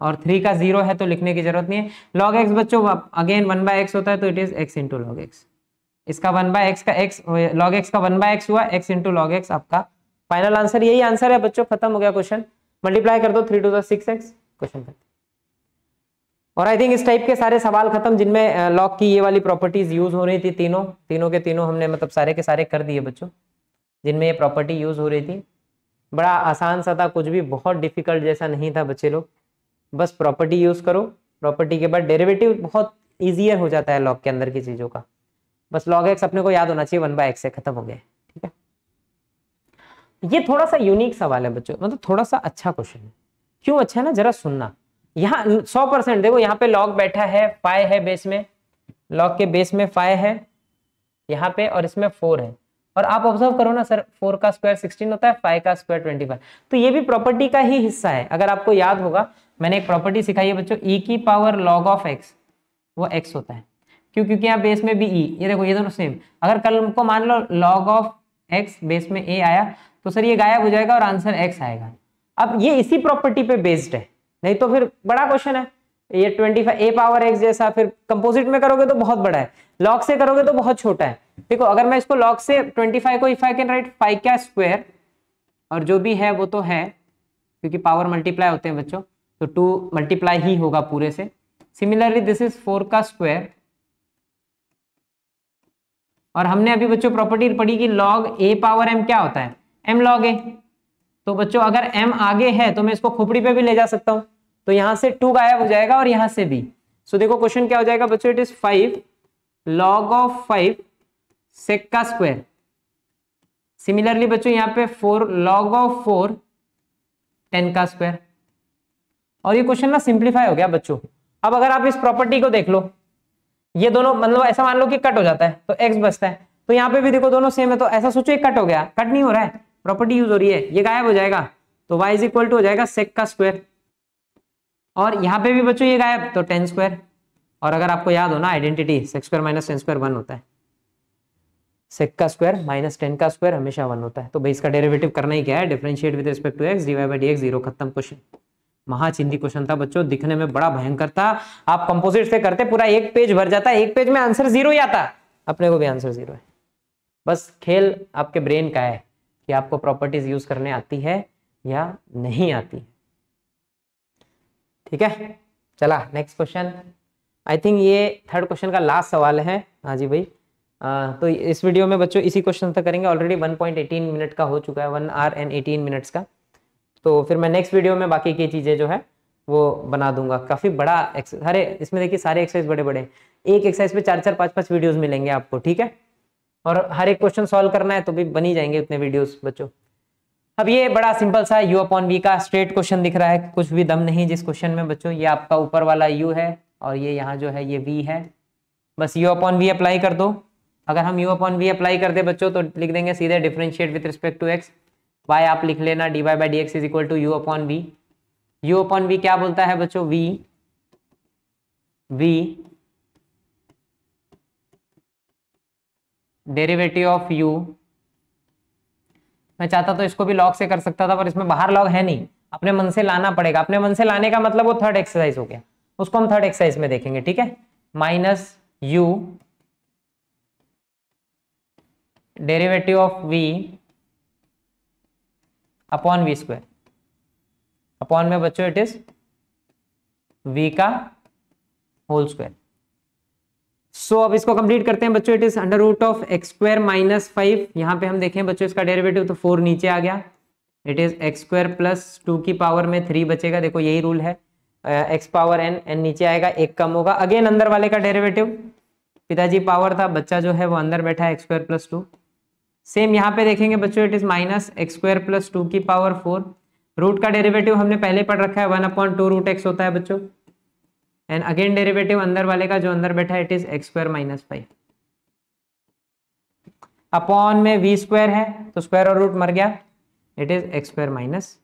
और थ्री का जीरो है तो लिखने की जरूरत नहीं है लॉग एक्स बच्चों अगेन वन बाय एक्स होता है तो it is x into log x इसका वन बाय एक्स का एक्स लॉग एक्स का वन बाय एक्स हुआ एक्स इंटू लॉग एक्स आपका फाइनल आंसर यही आंसर है बच्चों खत्म हो गया क्वेश्चन मल्टीप्लाई कर दो थ्री टू दिक्स एक्स क्वेश्चन और आई थिंक इस टाइप के सारे सवाल खत्म जिनमें लॉक की ये वाली प्रॉपर्टीज यूज हो रही थी तीनों तीनों के तीनों हमने मतलब सारे के सारे कर दिए बच्चों जिनमें ये प्रॉपर्टी यूज हो रही थी बड़ा आसान सा था कुछ भी बहुत डिफिकल्ट जैसा नहीं था बच्चे लोग बस प्रॉपर्टी यूज़ करो प्रॉपर्टी के बाद डेरिवेटिव बहुत ईजियर हो जाता है लॉग के अंदर की चीज़ों का बस लॉग एक्स अपने को याद होना चाहिए वन बाय एक्स खत्म हो गया ठीक है ये थोड़ा सा यूनिक सवाल है बच्चों मतलब थोड़ा सा अच्छा क्वेश्चन है क्यों अच्छा है ना जरा सुनना यहाँ सौ परसेंट देखो यहाँ पे लॉग बैठा है फाइव है बेस में लॉग के बेस में फाइव है यहाँ पे और इसमें फोर है और आप ऑब्जर्व करो ना सर फोर का स्क्वायर सिक्सटीन होता है फाइव का स्क्वायर ट्वेंटी फाइव तो ये भी प्रॉपर्टी का ही हिस्सा है अगर आपको याद होगा मैंने एक प्रॉपर्टी सिखाई है बच्चों ई e की पावर लॉग ऑफ एक्स वो एक्स होता है क्यों क्योंकि यहाँ बेस में भी ई e, ये देखो ये दोनों सेम अगर कल को मान लो लॉग ऑफ एक्स बेस में ए आया तो सर ये गायब हो जाएगा और आंसर एक्स आएगा अब ये इसी प्रॉपर्टी पे बेस्ड है नहीं तो फिर बड़ा क्वेश्चन है ये twenty five a power x जैसा फिर कंपोजिट में करोगे तो बहुत बड़ा है लॉग से करोगे तो बहुत छोटा है देखो अगर मैं इसको लॉग से ट्वेंटी फाइव को if I can write five क्या स्क्वायर और जो भी है वो तो है क्योंकि पावर मल्टीप्लाई होते हैं बच्चों तो टू मल्टीप्लाई ही होगा पूरे से सिमिलरली दिस इज फोर का स्क्वायर और हमने अभी बच्चों प्रॉपर्टी पढ़ी कि लॉग ए पावर एम क्या होता है एम लॉग ए तो बच्चों अगर एम आगे है तो मैं इसको खोपड़ी पे भी ले जा सकता हूँ तो यहां से टू गायब हो जाएगा और यहां से भी सो देखो क्वेश्चन क्या हो जाएगा बच्चों it is five log of five sec का स्क्वायर सिमिलरली बच्चों यहां पे four log of four tan का स्क्वायर और ये क्वेश्चन ना सिंप्लीफाई हो गया बच्चों अब अगर आप इस प्रॉपर्टी को देख लो ये दोनों मतलब ऐसा मान लो कि कट हो जाता है तो एक्स बचता है तो यहाँ पे भी देखो दोनों सेम है तो ऐसा सोचो ये कट हो गया कट नहीं हो रहा है प्रॉपर्टी यूज हो रही है ये गायब हो जाएगा तो वाई इज इक्वल टू हो जाएगा सेक का स्क्वायर और यहाँ पे भी बच्चों ये गायब तो टेन स्क्वायर और अगर आपको याद हो ना identity secs square minus tan square one होता है सेक का स्क्वायर माइनस टेन का स्क्वायर हमेशा वन होता है तो भाई इसका डेरिवेटिव करना ही क्या है differentiate with respect to x d y by d x zero खत्म क्वेश्चन महाचिंदी क्वेश्चन था बच्चों दिखने में बड़ा भयंकर था आप कंपोजिट से करते पूरा एक पेज भर जाता एक पेज में आंसर जीरो ही आता अपने को भी आंसर जीरो है बस खेल आपके ब्रेन का है कि आपको प्रॉपर्टीज यूज करने आती है या नहीं आती है ठीक है चला नेक्स्ट क्वेश्चन आई थिंक ये थर्ड क्वेश्चन का लास्ट सवाल है हाँ जी भाई आ, तो इस वीडियो में बच्चों इसी क्वेश्चन तक करेंगे ऑलरेडी 1.18 मिनट का हो चुका है one hour and eighteen minutes का तो फिर मैं नेक्स्ट वीडियो में बाकी की चीज़ें जो है वो बना दूंगा काफ़ी बड़ा अरे इसमें देखिए सारे एक्सरसाइज बड़े बड़े एक एक्सरसाइज पे चार चार पाँच पाँच वीडियोज़ मिलेंगे आपको ठीक है और हर एक क्वेश्चन सॉल्व करना है तो भी बनी जाएंगे उतने वीडियोज़ बच्चों अब ये बड़ा सिंपल सा यू अपॉन वी का स्ट्रेट क्वेश्चन दिख रहा है कुछ भी दम नहीं जिस क्वेश्चन में बच्चों ये आपका ऊपर वाला यू है और ये यहाँ जो है ये वी है बस यू अपॉन वी अप्लाई कर दो अगर हम यू अपॉन वी अप्लाई कर दे बच्चों तो लिख देंगे सीधे differentiate with respect to x y आप लिख लेना d y by d x is equal to u upon v u upon v क्या बोलता है बच्चों v v derivative of u मैं चाहता तो इसको भी लॉग से कर सकता था पर इसमें बाहर लॉग है नहीं अपने मन से लाना पड़ेगा अपने मन से लाने का मतलब वो थर्ड एक्सरसाइज हो गया उसको हम थर्ड एक्सरसाइज में देखेंगे ठीक है minus u derivative of v upon v square upon में बच्चों इट इज वी का होल स्क्वायर सो अब इसको कंप्लीट करते हैं बच्चों it is under root of x square minus five यहाँ पे हम देखें बच्चों इसका डेरिवेटिव तो फोर नीचे आ गया it is x square plus two की पावर में थ्री बचेगा देखो यही रूल है एक्स पावर एन एन नीचे आएगा एक कम होगा अगेन अंदर वाले का डेरेवेटिव पिताजी पावर था बच्चा जो है वो अंदर बैठा है एक्स प्लस टू सेम यहाँ पे देखेंगे बच्चों it is minus x plus two की पावर फोर रूट का डेरिवेटिव हमने पहले पढ़ रखा है one upon two root x होता है बच्चों एंड अगेन डेरिवेटिव अंदर वाले का जो अंदर बैठा it is x square minus five upon में वी स्क्वायर है तो स्क्वायर और रूट मर गया it is x square minus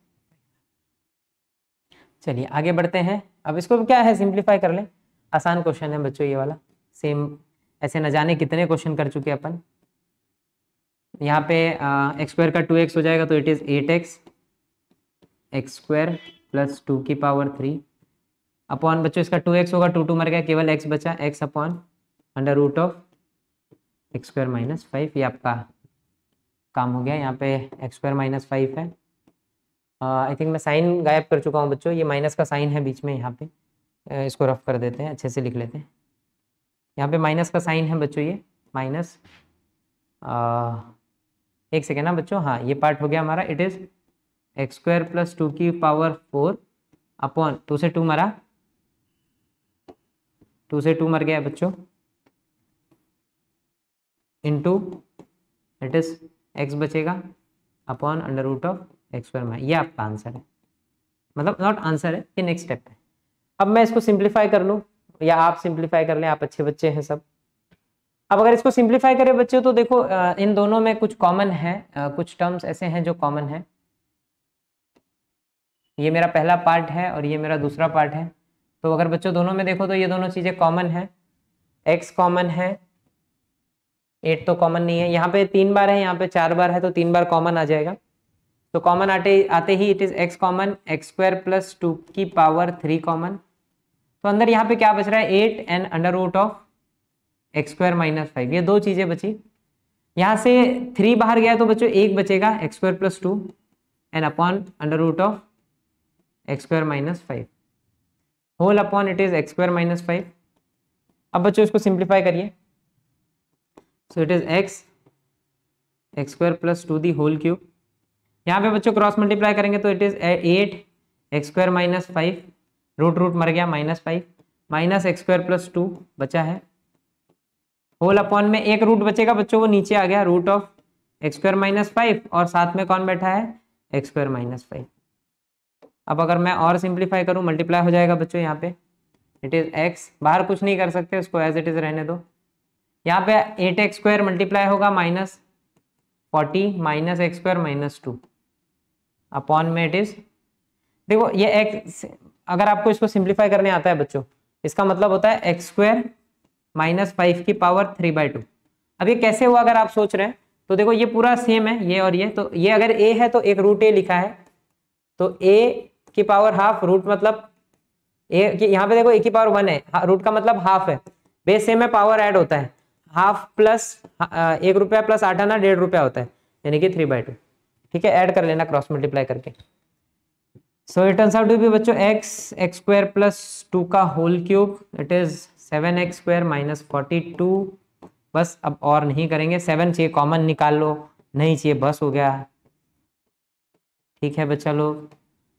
चलिए आगे बढ़ते हैं अब इसको क्या है सिंप्लीफाई कर ले आसान क्वेश्चन है बच्चों ये वाला सेम ऐसे न जाने कितने क्वेश्चन कर चुके अपन यहाँ पे एक्स स्क्वायर का टू एक्स हो जाएगा तो it is eight x x square plus two की पावर थ्री अपॉन बच्चों इसका टू एक्स होगा टू टू मर गया केवल एक्स बचा x upon under root of x square minus five ये आपका काम हो गया यहाँ पे एक्स स्क्वायर माइनस फाइव है आई uh, थिंक मैं साइन गायब कर चुका हूँ बच्चों ये माइनस का साइन है बीच में यहाँ पे इसको रफ कर देते हैं अच्छे से लिख लेते हैं यहाँ पे माइनस का साइन है बच्चों ये माइनस uh, एक सेकेंड ना बच्चों हाँ ये पार्ट हो गया हमारा it is x square plus two की पावर फोर अपॉन टू से टू मारा टू से टू मर गया बच्चों इंटू इट इज एक्स बचेगा upon under root of x square minus ये आपका आंसर है मतलब नॉट आंसर है ये नेक्स्ट स्टेप है अब मैं इसको सिंप्लीफाई कर लूँ या आप सिंप्लीफाई कर लें आप अच्छे बच्चे हैं सब अब अगर इसको सिंप्लीफाई करें बच्चे तो देखो इन दोनों में कुछ कॉमन है कुछ टर्म्स ऐसे हैं जो कॉमन है ये मेरा पहला पार्ट है और ये मेरा दूसरा पार्ट है तो अगर बच्चों दोनों में देखो तो ये दोनों चीज़ें कॉमन है एक्स कॉमन है एट तो कॉमन नहीं है यहाँ पे तीन बार है यहाँ पे चार बार है तो तीन बार कॉमन आ जाएगा तो कॉमन आते आते ही it is x common x square plus two की पावर थ्री कॉमन तो अंदर यहाँ पे क्या बच रहा है eight and under root of x square minus five ये दो चीज़ें बची यहाँ से थ्री बाहर गया तो बच्चों एक बचेगा x square plus two and upon under root of x square minus five whole upon it is x square minus five अब बच्चों इसको सिंप्लीफाई करिए so it is x x square plus two the whole cube यहाँ पे बच्चों cross multiply करेंगे तो it is eight x square minus five root root मर गया minus five minus x square plus two बचा है होल अपॉन में एक रूट बचेगा बच्चों वो नीचे आ गया root of x square minus five और साथ में कौन बैठा है एक्स स्क्वायर माइनस फाइव अब अगर मैं और सिंप्लीफाई करूँ मल्टीप्लाई हो जाएगा बच्चों यहाँ पे इट इज़ एक्स बाहर कुछ नहीं कर सकते उसको एज इट इज़ रहने दो यहाँ पे एट एक्स स्क्वायर मल्टीप्लाई होगा minus forty minus x square minus two upon में इट इज़ देखो ये एक्स अगर आपको इसको सिंप्लीफाई करने आता है बच्चों इसका मतलब होता है एक्स स्क्वायर माइनस फाइव की पावर थ्री बाई टू अब ये कैसे हुआ अगर आप सोच रहे हैं तो देखो ये पूरा सेम है ये और ये तो ये अगर ए है तो एक रूट ए लिखा है तो ए की पावर हाफ रूट मतलब यहाँ पे देखो ए की पावर वन है रूट का मतलब हाफ है बेस सेम में पावर ऐड होता है हाफ प्लस एक रुपया प्लस आठ आना डेढ़ रुपया होता है यानी कि थ्री बाई टू ठीक है ऐड कर लेना क्रॉस मल्टीप्लाई करके so it turns out to be बच्चों x x square plus two का whole cube it is seven x square minus forty two बस अब और नहीं करेंगे सेवन चाहिए कॉमन निकाल लो नहीं चाहिए बस हो गया ठीक है बच्चा लोग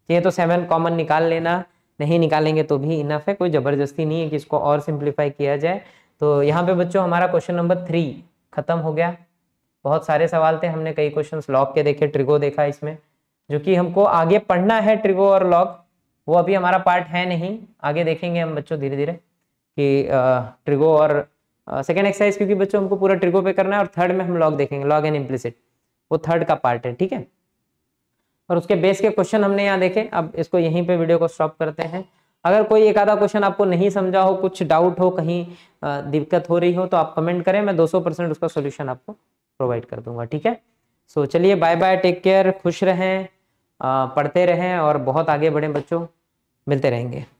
चाहिए तो सेवन कॉमन निकाल लेना नहीं निकालेंगे तो भी इनफ है कोई ज़बरदस्ती नहीं है कि इसको और सिंप्लीफाई किया जाए तो यहाँ पे बच्चों हमारा क्वेश्चन नंबर थ्री खत्म हो गया बहुत सारे सवाल थे हमने कई क्वेश्चन लॉक के देखे ट्रिगो देखा इसमें जो कि हमको आगे पढ़ना है ट्रिगो और लॉक वो अभी हमारा पार्ट है नहीं आगे देखेंगे हम बच्चों धीरे धीरे कि ट्रिगो और सेकेंड एक्सरसाइज क्योंकि बच्चों हमको पूरा ट्रिगो पे करना है और थर्ड में हम लॉग देखेंगे लॉग एंड इम्प्लिसिट वो थर्ड का पार्ट है ठीक है और उसके बेस के क्वेश्चन हमने यहाँ देखे अब इसको यहीं पे वीडियो को स्टॉप करते हैं अगर कोई एक आधा क्वेश्चन आपको नहीं समझा हो कुछ डाउट हो कहीं दिक्कत हो रही हो तो आप कमेंट करें मैं 200 परसेंट उसका सोल्यूशन आपको प्रोवाइड कर दूंगा ठीक है सो so, चलिए बाय बाय टेक केयर खुश रहें पढ़ते रहें और बहुत आगे बढ़े बच्चों मिलते रहेंगे